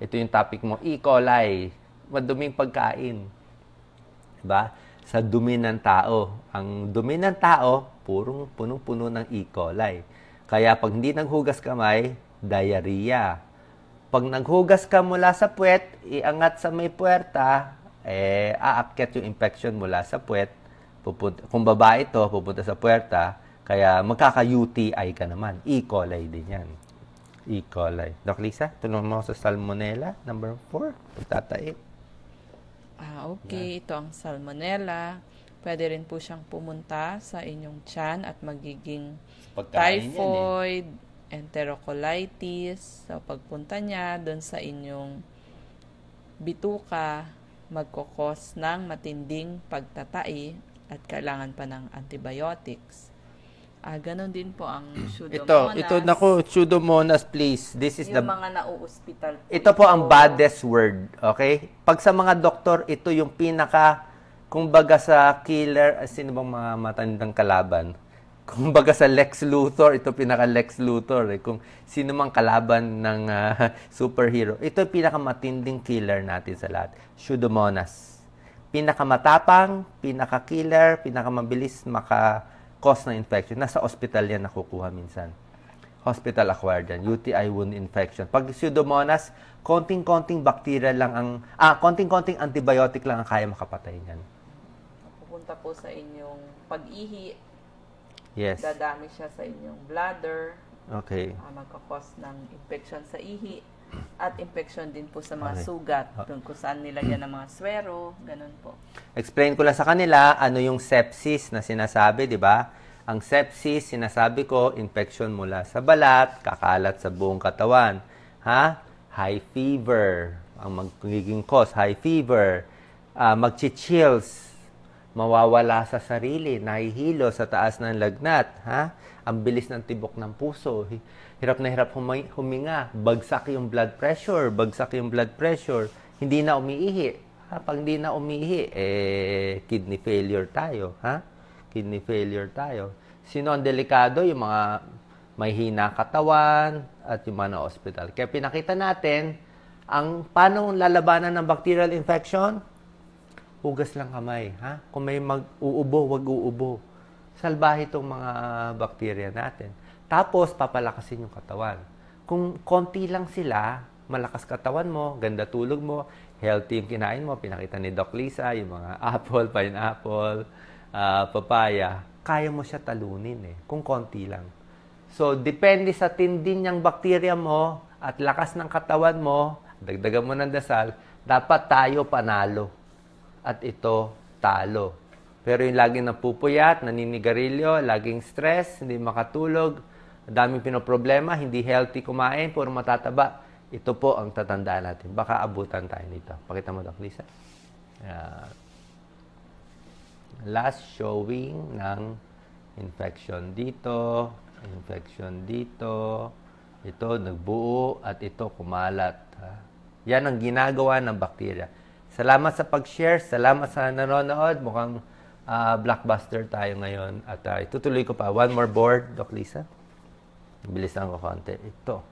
Ito yung topic mo, E. coli, maduming pagkain. Diba? Sa dumi ng tao. Ang dumi ng tao, purong punong-puno ng E. coli. Kaya pag hindi naghugas kamay, diarrhea pag naghugas ka mula sa puwet, iangat sa may puwerta, eh, aakyat yung infection mula sa puwet. Pupunta, kung babae ito, pupunta sa puwerta, kaya magkaka-UTI ka naman. E. coli din yan. E. coli. Doc Lisa, tulungan mo sa salmonella, number 4, pagtatae. Ah, okay. Yan. Ito ang salmonella. Pwede rin po siyang pumunta sa inyong tiyan at magiging Pagkain typhoid, yan, eh enterocolitis sa so pagpunta niya doon sa inyong bituka magkokos ng matinding pagtatai at kailangan pa ng antibiotics. Ah, ganun din po ang pseudomonas. Ito, ito nako, pseudomonas please. This is yung the mga nauospital. Po ito po ang baddest word, okay? Pag sa mga doktor, ito yung pinaka kumbaga sa killer, sino bang mga matandang kalaban? [LAUGHS] kumbaga sa Lex Luthor, ito pinaka Lex Luthor eh. Kung sino mang kalaban ng uh, [LAUGHS] superhero, ito pinakamatinding killer natin sa lahat. Pseudomonas. Pinakamatapang, pinaka-killer, pinakamabilis maka-cause ng infection. Nasa ospital yan nakukuha minsan. Hospital acquired yan, UTI wound infection. Pag pseudomonas, konting-konting bakterya lang ang, ah, konting-konting antibiotic lang ang kaya makapatay niyan. Pupunta po sa inyong pag-ihi Yes. Dadami siya sa inyong bladder. Okay. Uh, magkakos ng infection sa ihi at infection din po sa mga okay. sugat, ah. kung saan nilagyan ng mga swero, ganun po. Explain ko lang sa kanila ano yung sepsis na sinasabi, di ba? Ang sepsis, sinasabi ko, infection mula sa balat, kakalat sa buong katawan. Ha? High fever. Ang magiging cause, high fever. Uh, ah, magchi mawawala sa sarili, nahihilo sa taas ng lagnat, ha? Ang bilis ng tibok ng puso, hirap na hirap huminga, bagsak yung blood pressure, bagsak yung blood pressure, hindi na umiihi. Ha? Pag hindi na umiihi, eh, kidney failure tayo, ha? Kidney failure tayo. Sino ang delikado? Yung mga may hina katawan at yung mga na-hospital. Kaya pinakita natin ang paano lalabanan ng bacterial infection, hugas lang kamay. Ha? Kung may mag-uubo, wag uubo. Salbahe itong mga bakterya natin. Tapos, papalakasin yung katawan. Kung konti lang sila, malakas katawan mo, ganda tulog mo, healthy yung kinain mo, pinakita ni Doc Lisa, yung mga [LAUGHS] apple, pineapple, uh, papaya, kaya mo siya talunin eh, kung konti lang. So, depende sa tindin niyang bakterya mo at lakas ng katawan mo, dagdagan mo ng dasal, dapat tayo panalo at ito talo. Pero yung laging napupuyat, naninigarilyo, laging stress, hindi makatulog, daming pinoproblema, hindi healthy kumain, puro matataba. Ito po ang tatandaan natin. Baka abutan tayo nito. Pakita mo, Doc Lisa. Uh, last showing ng infection dito, infection dito, ito nagbuo at ito kumalat. Ha? Ah, yan ang ginagawa ng bakterya Salamat sa pag-share, salamat sa nanonood. Mukhang uh, blockbuster tayo ngayon. At uh, itutuloy ko pa. One more board, Doc Lisa. Bilisan ko konti. Ito.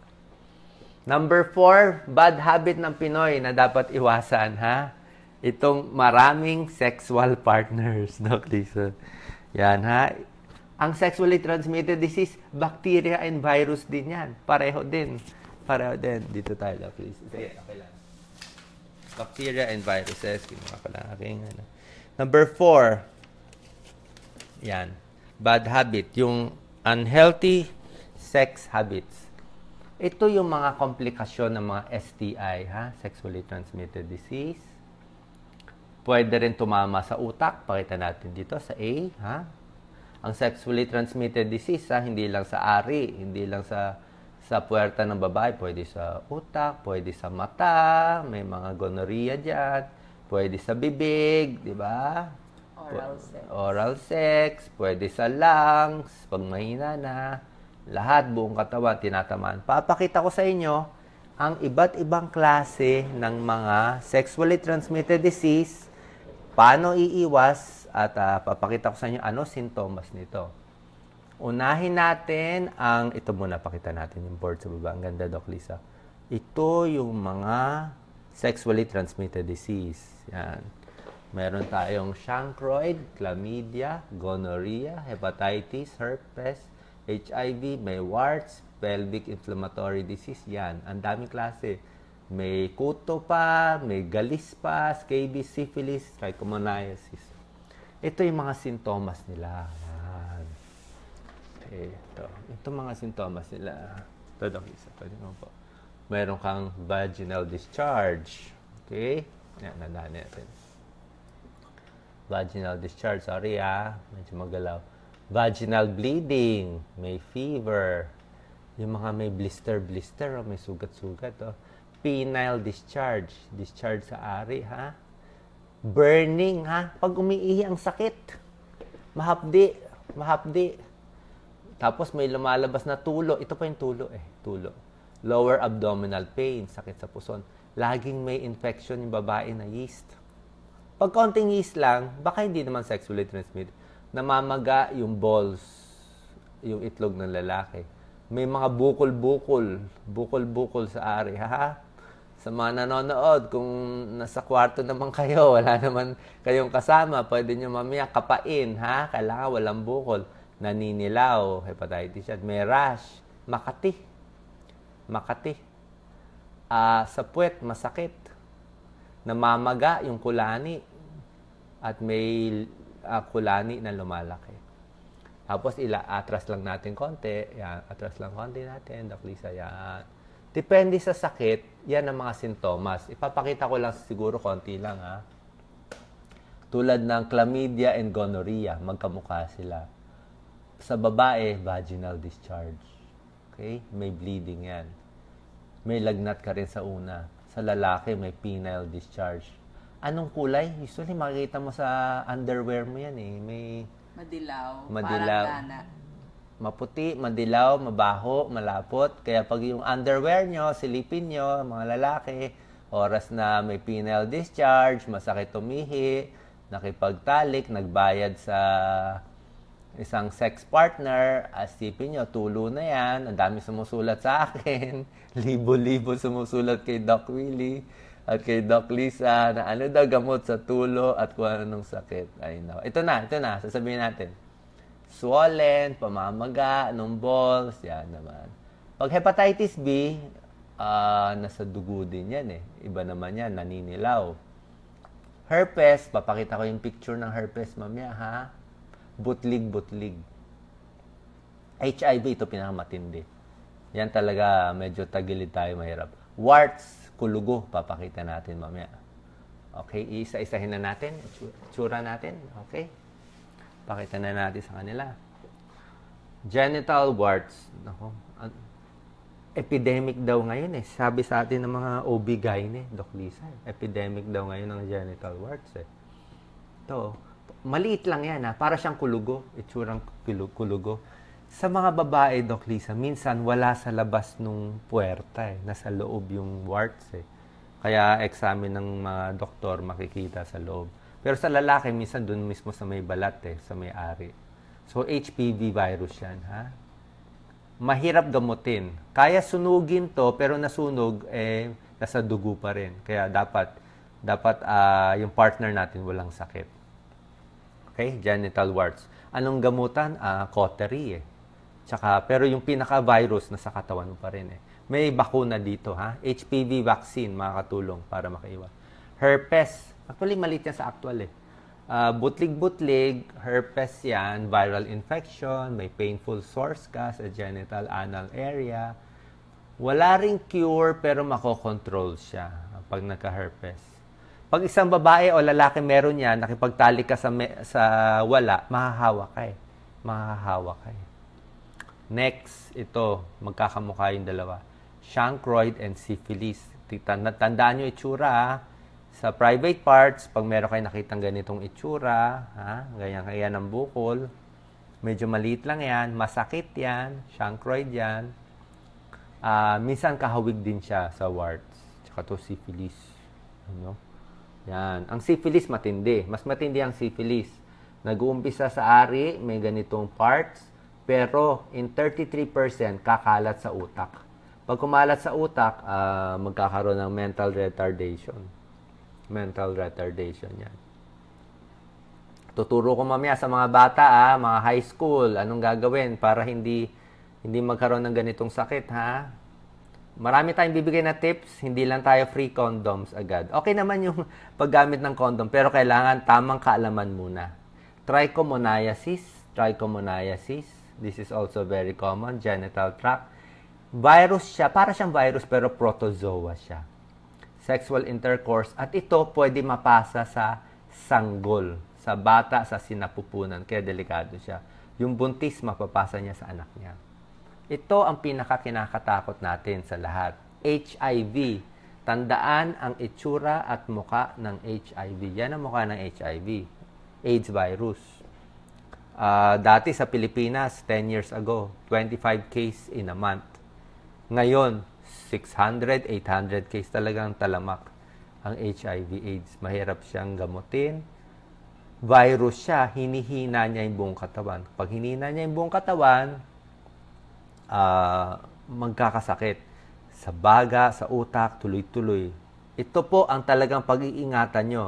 Number four, bad habit ng Pinoy na dapat iwasan, ha? Itong maraming sexual [LAUGHS] partners, Doc Lisa. Yan, ha? Ang sexually transmitted disease, bacteria and virus din yan. Pareho din. Pareho din. Dito tayo, Doc Lisa. Sige, bacteria and viruses. Yung mga pala aking, ano. Number four, yan, bad habit, yung unhealthy sex habits. Ito yung mga komplikasyon ng mga STI, ha? Sexually transmitted disease. Pwede rin tumama sa utak. Pakita natin dito sa A, ha? Ang sexually transmitted disease, ha? Hindi lang sa ari, hindi lang sa sa puwerta ng babae, pwede sa utak, pwede sa mata, may mga gonorrhea diyan, pwede sa bibig, di ba? Oral sex. Oral sex, pwede sa lungs, pag mahina na, lahat buong katawan tinatamaan. Papakita ko sa inyo ang iba't ibang klase ng mga sexually transmitted disease, paano iiwas, at uh, papakita ko sa inyo ano sintomas nito. Unahin natin ang, ito muna pakita natin yung board sa baba. Ang ganda, Doc Lisa. Ito yung mga sexually transmitted disease. Yan. Meron tayong chancroid, chlamydia, gonorrhea, hepatitis, herpes, HIV, may warts, pelvic inflammatory disease. Yan. Ang daming klase. May kuto pa, may galis pa, scabies, syphilis, trichomoniasis. Ito yung mga sintomas nila eh, ito, itong mga sintomas nila, ito daw isa, pwede mo po. Meron kang vaginal discharge. Okay? Yan, nandahan natin. Vaginal discharge, sorry ah, medyo magalaw. Vaginal bleeding, may fever. Yung mga may blister-blister, o oh, may sugat-sugat. Oh. Penile discharge, discharge sa ari ha. Burning ha, pag umiihi ang sakit. Mahapdi, mahapdi tapos may lumalabas na tulo. Ito pa yung tulo eh. Tulo. Lower abdominal pain, sakit sa puson. Laging may infection yung babae na yeast. Pag konting yeast lang, baka hindi naman sexually transmitted. Namamaga yung balls, yung itlog ng lalaki. May mga bukol-bukol, bukol-bukol sa ari. Ha? Sa mga nanonood, kung nasa kwarto naman kayo, wala naman kayong kasama, pwede nyo mamaya kapain, ha? Kailangan walang bukol naninilaw, hepatitis at may rash, makati, makati. Uh, sa puwet, masakit. Namamaga yung kulani at may uh, kulani na lumalaki. Tapos ila atras lang natin konti, yan, atras lang konti natin, daklisa yan. Depende sa sakit, yan ang mga sintomas. Ipapakita ko lang siguro konti lang ha. Tulad ng chlamydia and gonorrhea, magkamukha sila sa babae, vaginal discharge. Okay? May bleeding yan. May lagnat ka rin sa una. Sa lalaki, may penile discharge. Anong kulay? Usually, makikita mo sa underwear mo yan eh. May... Madilaw. Madilaw. Parang Maputi, madilaw, mabaho, malapot. Kaya pag yung underwear nyo, silipin nyo, mga lalaki, oras na may penile discharge, masakit tumihi, nakipagtalik, nagbayad sa isang sex partner, asipin nyo, tulo na yan, ang dami sumusulat sa akin, [LAUGHS] libo-libo sumusulat kay Doc Willie at kay Doc Lisa na ano daw gamot sa tulo at kung ano nung sakit. Ay, know. Ito na, ito na, sasabihin natin. Swollen, pamamaga, numballs, yan naman. Pag hepatitis B, uh, nasa dugo din yan eh. Iba naman yan, naninilaw. Herpes, papakita ko yung picture ng herpes mamaya ha butlig-butlig. HIV ito pinakamatindi. Yan talaga medyo tagilid tayo mahirap. Warts, kulugo, papakita natin mamaya. Okay, isa-isahin na natin, tsura natin, okay? Pakita na natin sa kanila. Genital warts, nako, epidemic daw ngayon eh. Sabi sa atin ng mga ob gyne eh, Doc Lisa, epidemic daw ngayon ng genital warts eh. Ito, maliit lang yan ha, ah. para siyang kulugo, itsurang kulugo. Sa mga babae, Doc Lisa, minsan wala sa labas nung puwerta eh, nasa loob yung warts eh. Kaya examine ng mga doktor makikita sa loob. Pero sa lalaki, minsan doon mismo sa may balat eh, sa may ari. So, HPV virus yan, ha? Mahirap gamutin. Kaya sunugin to, pero nasunog, eh, nasa dugo pa rin. Kaya dapat, dapat uh, yung partner natin walang sakit. Okay? Genital warts. Anong gamutan? Uh, cautery eh. Tsaka, pero yung pinaka-virus na sa katawan mo pa rin eh. May bakuna dito ha. HPV vaccine makakatulong para makaiwan. Herpes. Actually, maliit yan sa actual eh. Uh, butlig-butlig, herpes yan, viral infection, may painful source ka sa genital anal area. Wala ring cure pero makokontrol siya pag nagka-herpes. Pag isang babae o lalaki meron yan, nakipagtali ka sa, me- sa wala, mahahawa ka eh. Mahahawa ka eh. Next, ito, magkakamukha yung dalawa. Shankroid and syphilis. Tandaan nyo itsura ha. Sa private parts, pag meron kayo nakitang ganitong itsura, ha, ganyan kaya ng bukol, medyo maliit lang yan, masakit yan, shankroid yan, uh, minsan kahawig din siya sa warts, tsaka to syphilis. Ano? You know? Yan. Ang syphilis matindi. Mas matindi ang syphilis. Nag-uumpisa sa ari, may ganitong parts, pero in 33% kakalat sa utak. Pag kumalat sa utak, uh, magkakaroon ng mental retardation. Mental retardation yan. Tuturo ko mamaya sa mga bata, ah, mga high school, anong gagawin para hindi hindi magkaroon ng ganitong sakit, ha? Marami tayong bibigay na tips, hindi lang tayo free condoms agad. Okay naman yung [LAUGHS] paggamit ng condom, pero kailangan tamang kaalaman muna. Trichomoniasis, trichomoniasis, this is also very common, genital tract. Virus siya, para siyang virus pero protozoa siya. Sexual intercourse, at ito pwede mapasa sa sanggol, sa bata, sa sinapupunan, kaya delikado siya. Yung buntis, mapapasa niya sa anak niya. Ito ang pinakakinakatakot natin sa lahat. HIV. Tandaan ang itsura at muka ng HIV. Yan ang muka ng HIV. AIDS virus. Uh, dati sa Pilipinas, 10 years ago, 25 case in a month. Ngayon, 600, 800 case talagang talamak ang HIV AIDS. Mahirap siyang gamutin. Virus siya, hinihina niya yung buong katawan. Pag hinina niya yung buong katawan, uh, magkakasakit sa baga, sa utak, tuloy-tuloy. Ito po ang talagang pag-iingatan nyo.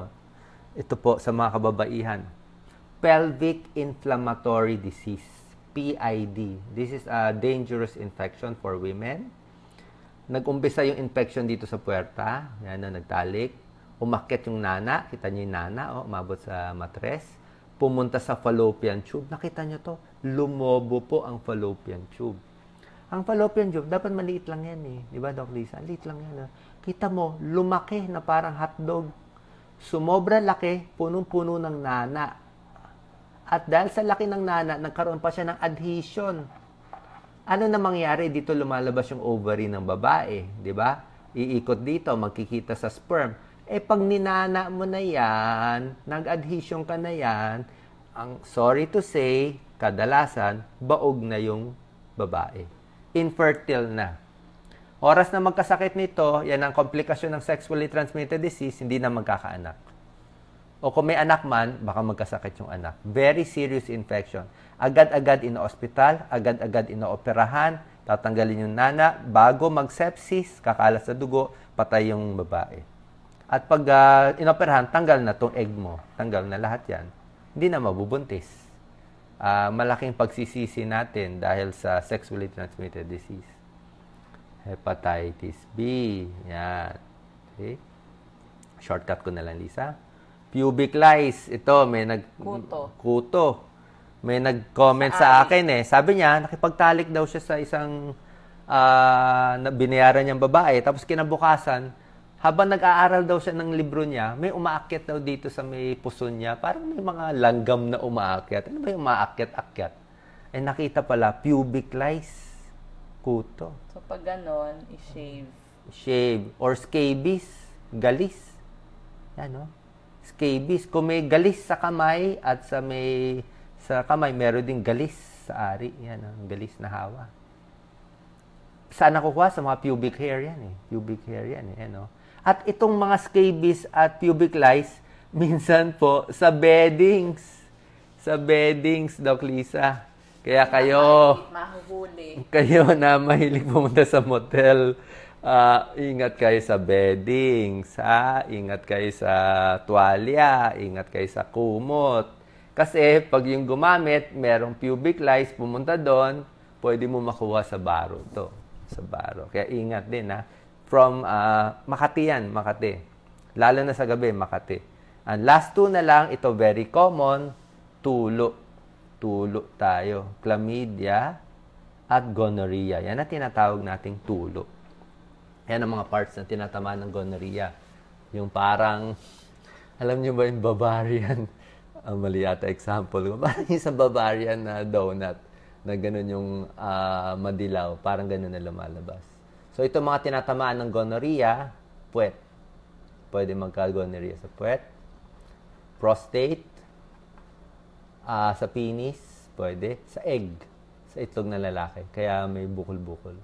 Ito po sa mga kababaihan. Pelvic Inflammatory Disease, PID. This is a dangerous infection for women. Nag-umbisa yung infection dito sa puerta. Yan na, nagtalik. Umakyat yung nana. Kita niyo yung nana. oh, umabot sa matres. Pumunta sa fallopian tube. Nakita niyo to. Lumobo po ang fallopian tube ang fallopian tube, dapat maliit lang yan eh. Di ba, Doc Lisa? Maliit lang yan. Ah. Kita mo, lumaki na parang hotdog. Sumobra laki, punong-puno ng nana. At dahil sa laki ng nana, nagkaroon pa siya ng adhesion. Ano na mangyari? Dito lumalabas yung ovary ng babae. Di ba? Iikot dito, magkikita sa sperm. Eh, pag ninana mo na yan, nag-adhesion ka na yan, ang sorry to say, kadalasan, baog na yung babae infertile na. Oras na magkasakit nito, yan ang komplikasyon ng sexually transmitted disease, hindi na magkakaanak. O kung may anak man, baka magkasakit yung anak. Very serious infection. Agad-agad ino-hospital, agad-agad inooperahan, tatanggalin yung nana, bago mag-sepsis, kakalas sa dugo, patay yung babae. At pag uh, inoperahan, tanggal na tong egg mo. Tanggal na lahat yan. Hindi na mabubuntis uh, malaking pagsisisi natin dahil sa sexually transmitted disease. Hepatitis B. Yan. Okay? Shortcut ko na lang, Lisa. Pubic lice. Ito, may nag... Kuto. Kuto. May nag-comment sa, sa akin eh. Sabi niya, nakipagtalik daw siya sa isang uh, binayaran niyang babae. Tapos kinabukasan, habang nag-aaral daw siya ng libro niya, may umaakyat daw dito sa may puso niya. Parang may mga langgam na umaakyat. Ano ba yung umaakyat-akyat? Eh nakita pala, pubic lice. Kuto. So pag ganon, i-shave. Shave. Or scabies. Galis. Yan, no? Oh. Scabies. Kung may galis sa kamay at sa may sa kamay, meron din galis sa ari. Yan, no? Oh. galis na hawa. Saan nakukuha? Sa mga pubic hair yan eh. Pubic hair yan eh. Ano? At itong mga scabies at pubic lice, [LAUGHS] minsan po sa beddings. Sa beddings, Doc Lisa. Kaya kayo, mahuhuli. kayo na mahilig pumunta sa motel, uh, ingat kayo sa bedding, sa ingat kayo sa tuwalya, ingat kayo sa kumot. Kasi pag yung gumamit, merong pubic lice, pumunta doon, pwede mo makuha sa baro to. Sa baro. Kaya ingat din ha from uh, Makati yan, Makati. Lalo na sa gabi, Makati. And ah, last two na lang, ito very common, tulo. Tulo tayo. Chlamydia at gonorrhea. Yan na tinatawag nating tulo. Yan ang mga parts na tinatamaan ng gonorrhea. Yung parang, alam nyo ba yung barbarian? Ang [LAUGHS] ah, mali yata example ko. [LAUGHS] Parang yung sa barbarian na donut na ganun yung uh, madilaw. Parang ganun na lumalabas. So, ito mga tinatamaan ng gonorrhea, puwet. Pwede magka-gonorrhea sa puwet. Prostate, uh, sa penis, pwede. Sa egg, sa itlog ng lalaki. Kaya may bukol-bukol.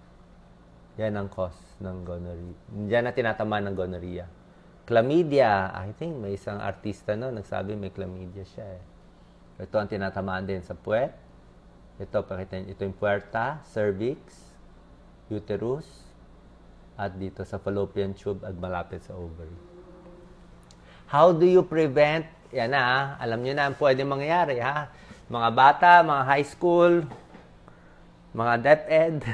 Yan ang cause ng gonorrhea. Diyan na tinatamaan ng gonorrhea. Chlamydia, I think may isang artista no, nagsabi may chlamydia siya eh. Ito ang tinatamaan din sa puwet. Ito, pakita ito yung puerta, cervix, uterus, at dito sa fallopian tube at malapit sa ovary. How do you prevent? Yan na, alam nyo na ang pwede mangyayari ha. Mga bata, mga high school, mga DepEd. [LAUGHS]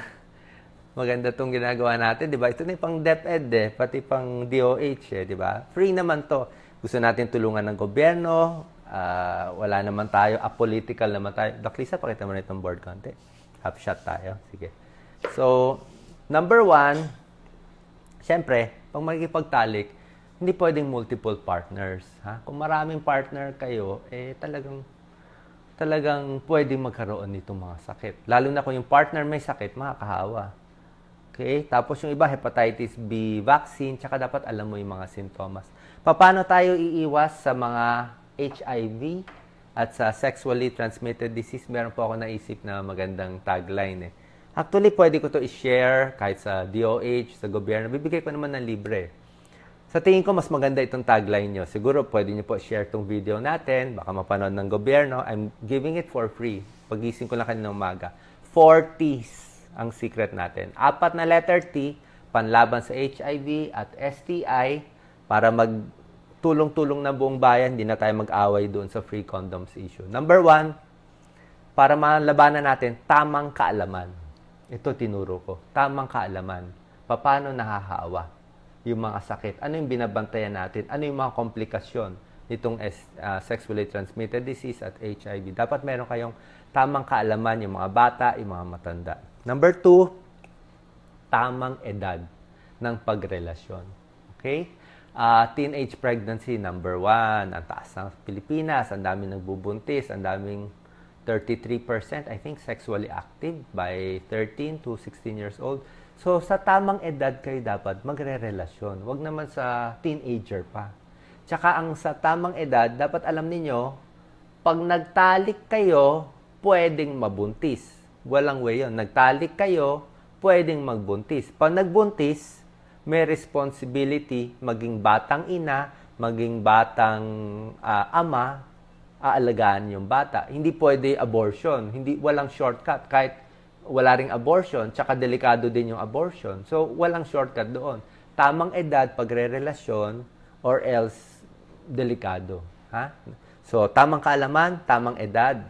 Maganda tong ginagawa natin, di ba? Ito na pang DepEd eh, pati pang DOH eh, di ba? Free naman to. Gusto natin tulungan ng gobyerno, uh, wala naman tayo, apolitical naman tayo. Daklisa, pakita mo na itong board konti. Half shot tayo. Sige. So, number one, Siyempre, pag magkipagtalik, hindi pwedeng multiple partners. Ha? Kung maraming partner kayo, eh talagang talagang pwedeng magkaroon nitong mga sakit. Lalo na kung yung partner may sakit, makakahawa. Okay? Tapos yung iba, hepatitis B vaccine, tsaka dapat alam mo yung mga sintomas. Paano tayo iiwas sa mga HIV at sa sexually transmitted disease? Meron po ako naisip na magandang tagline eh Actually, pwede ko to i-share kahit sa DOH, sa gobyerno. Bibigay ko naman ng libre. Sa tingin ko, mas maganda itong tagline nyo. Siguro, pwede nyo po share itong video natin. Baka mapanood ng gobyerno. I'm giving it for free. Pagising ko lang kanina umaga. 40s ang secret natin. Apat na letter T, panlaban sa HIV at STI para magtulong-tulong na buong bayan. Hindi na tayo mag-away doon sa free condoms issue. Number one, para malabanan natin, tamang kaalaman ito tinuro ko. Tamang kaalaman. Paano nahahawa yung mga sakit? Ano yung binabantayan natin? Ano yung mga komplikasyon nitong uh, sexually transmitted disease at HIV? Dapat meron kayong tamang kaalaman yung mga bata, yung mga matanda. Number two, tamang edad ng pagrelasyon. Okay? Uh, teenage pregnancy, number one. Ang taas ng Pilipinas, ang daming nagbubuntis, ang daming 33% I think sexually active by 13 to 16 years old. So sa tamang edad kayo dapat magre-relasyon. Huwag naman sa teenager pa. Tsaka ang sa tamang edad, dapat alam ninyo, pag nagtalik kayo, pwedeng mabuntis. Walang way yun. Nagtalik kayo, pwedeng magbuntis. Pag nagbuntis, may responsibility maging batang ina, maging batang uh, ama, aalagaan yung bata. Hindi pwede abortion. Hindi, walang shortcut. Kahit wala ring abortion, tsaka delikado din yung abortion. So, walang shortcut doon. Tamang edad, pagre-relasyon, or else, delikado. Ha? So, tamang kaalaman, tamang edad.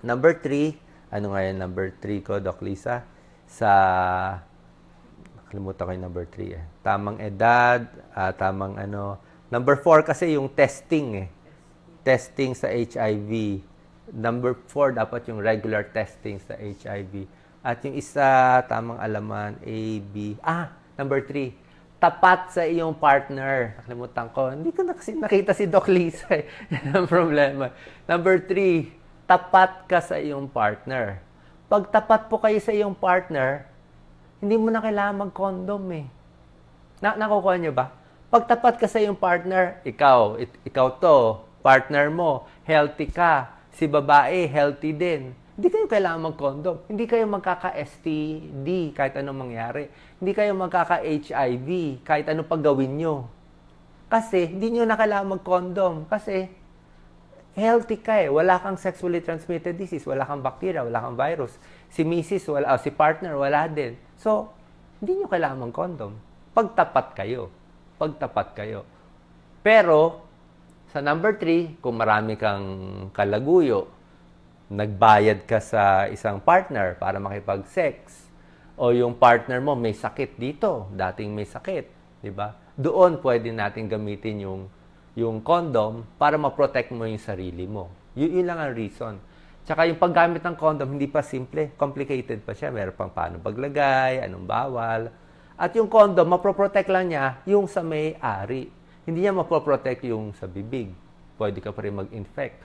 Number three, ano nga yung number three ko, Doc Lisa? Sa, nakalimutan ko yung number three eh. Tamang edad, uh, tamang ano. Number four kasi yung testing eh testing sa HIV. Number four, dapat yung regular testing sa HIV. At yung isa, tamang alaman, A, B. Ah, number three, tapat sa iyong partner. Nakalimutan ko. Hindi ko na kasi nakita si Doc Lisa. Eh. [LAUGHS] Yan ang problema. Number three, tapat ka sa iyong partner. Pag tapat po kayo sa iyong partner, hindi mo na kailangan mag-condom eh. Na nakukuha niyo ba? Pag tapat ka sa iyong partner, ikaw, it, ikaw to, partner mo, healthy ka, si babae, healthy din. Hindi kayo kailangan mag-condom. Hindi kayo magkaka-STD kahit anong mangyari. Hindi kayo magkaka-HIV kahit ano paggawin nyo. Kasi hindi nyo na kailangan mag-condom. Kasi healthy ka eh. Wala kang sexually transmitted disease, wala kang bacteria, wala kang virus. Si misis, wala, oh, si partner, wala din. So, hindi nyo kailangan ng condom. Pagtapat kayo. Pagtapat kayo. Pero, sa number three, kung marami kang kalaguyo, nagbayad ka sa isang partner para makipag-sex, o yung partner mo may sakit dito, dating may sakit, di ba? Doon pwede natin gamitin yung yung condom para ma-protect mo yung sarili mo. Yun, yun lang ang reason. Tsaka yung paggamit ng condom, hindi pa simple. Complicated pa siya. Meron pang paano paglagay, anong bawal. At yung condom, mapro-protect lang niya yung sa may-ari hindi niya mapoprotect yung sa bibig. Pwede ka pa rin mag-infect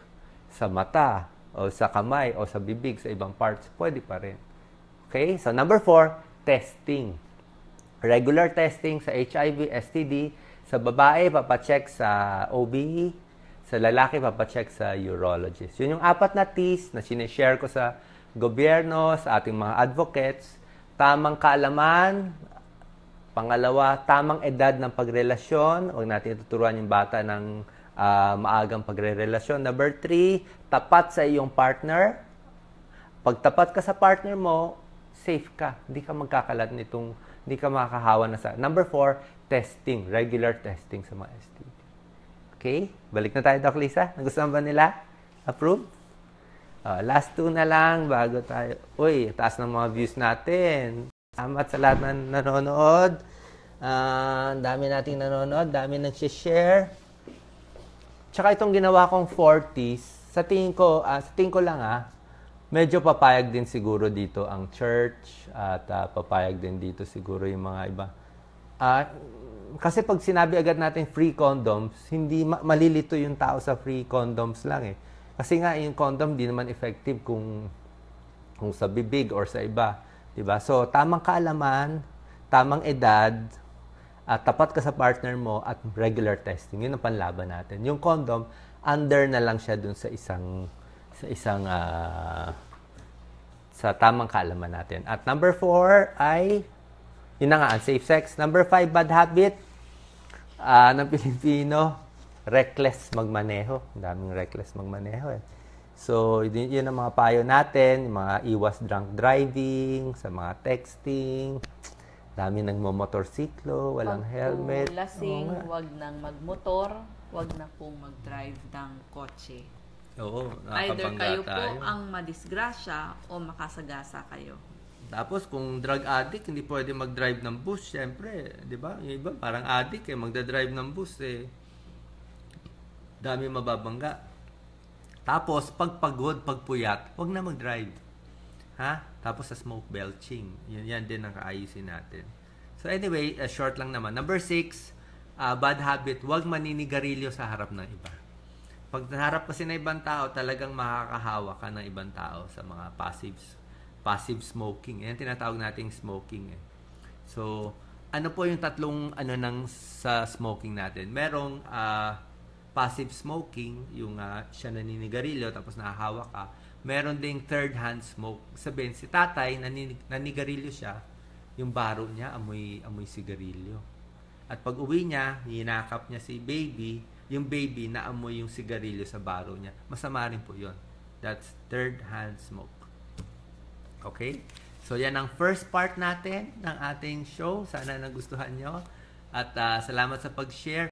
sa mata o sa kamay o sa bibig sa ibang parts. Pwede pa rin. Okay? So number four, testing. Regular testing sa HIV, STD. Sa babae, papacheck sa OB. E. Sa lalaki, papacheck sa urologist. Yun yung apat na T's na sinishare ko sa gobyerno, sa ating mga advocates, tamang kaalaman Pangalawa, tamang edad ng pagrelasyon. Huwag natin ituturuan yung bata ng uh, maagang pagrerelasyon. Number three, tapat sa iyong partner. Pag tapat ka sa partner mo, safe ka. Hindi ka magkakalat nitong, hindi ka makakahawa na sa... Number four, testing. Regular testing sa mga STD. Okay? Balik na tayo, Doc Lisa. Nagustuhan ba nila? Approved? Uh, last two na lang bago tayo. Uy, taas ng mga views natin. Salamat sa lahat ng nanonood. Uh, dami nating nanonood, dami nagsishare. Tsaka itong ginawa kong 40s, sa tingin ko, uh, sa tingin ko lang ah, medyo papayag din siguro dito ang church at uh, papayag din dito siguro yung mga iba. Uh, kasi pag sinabi agad natin free condoms, hindi ma- malilito yung tao sa free condoms lang eh. Kasi nga yung condom di naman effective kung kung sa bibig or sa iba 'Di ba? So tamang kaalaman, tamang edad, at tapat ka sa partner mo at regular testing. 'Yun ang panlaban natin. Yung condom under na lang siya dun sa isang sa isang uh, sa tamang kaalaman natin. At number four ay yun na nga, unsafe sex. Number five, bad habit uh, ng Pilipino, reckless magmaneho. Ang daming reckless magmaneho eh. So, yun ang mga payo natin, yung mga iwas drunk driving, sa mga texting, dami nang motorsiklo, walang helmet. Pag lasing, Oo, wag nang magmotor, wag na pong mag-drive ng kotse. Oo, Either kayo tayo. po ang madisgrasya o makasagasa kayo. Tapos kung drug addict, hindi pwede mag-drive ng bus, syempre, 'di ba? Yung iba parang addict eh magda-drive ng bus eh. Dami mababangga. Tapos, pagpagod, pagpuyat, wag na mag-drive. Ha? Tapos sa smoke belching. Yan, yan din ang kaayusin natin. So anyway, uh, short lang naman. Number six, uh, bad habit, wag maninigarilyo sa harap ng iba. Pag naharap kasi ng ibang tao, talagang makakahawa ka ng ibang tao sa mga passive, passive smoking. Yan tinatawag nating smoking. Eh. So, ano po yung tatlong ano nang sa smoking natin? Merong uh, passive smoking, yung uh, siya naninigarilyo tapos nahahawak ka. Meron ding third hand smoke. Sabihin, si tatay, nanin, nanigarilyo siya, yung baro niya, amoy, amoy sigarilyo. At pag uwi niya, hinakap niya si baby, yung baby na amoy yung sigarilyo sa baro niya. Masama rin po yon. That's third hand smoke. Okay? So yan ang first part natin ng ating show. Sana nagustuhan nyo. At uh, salamat sa pag-share.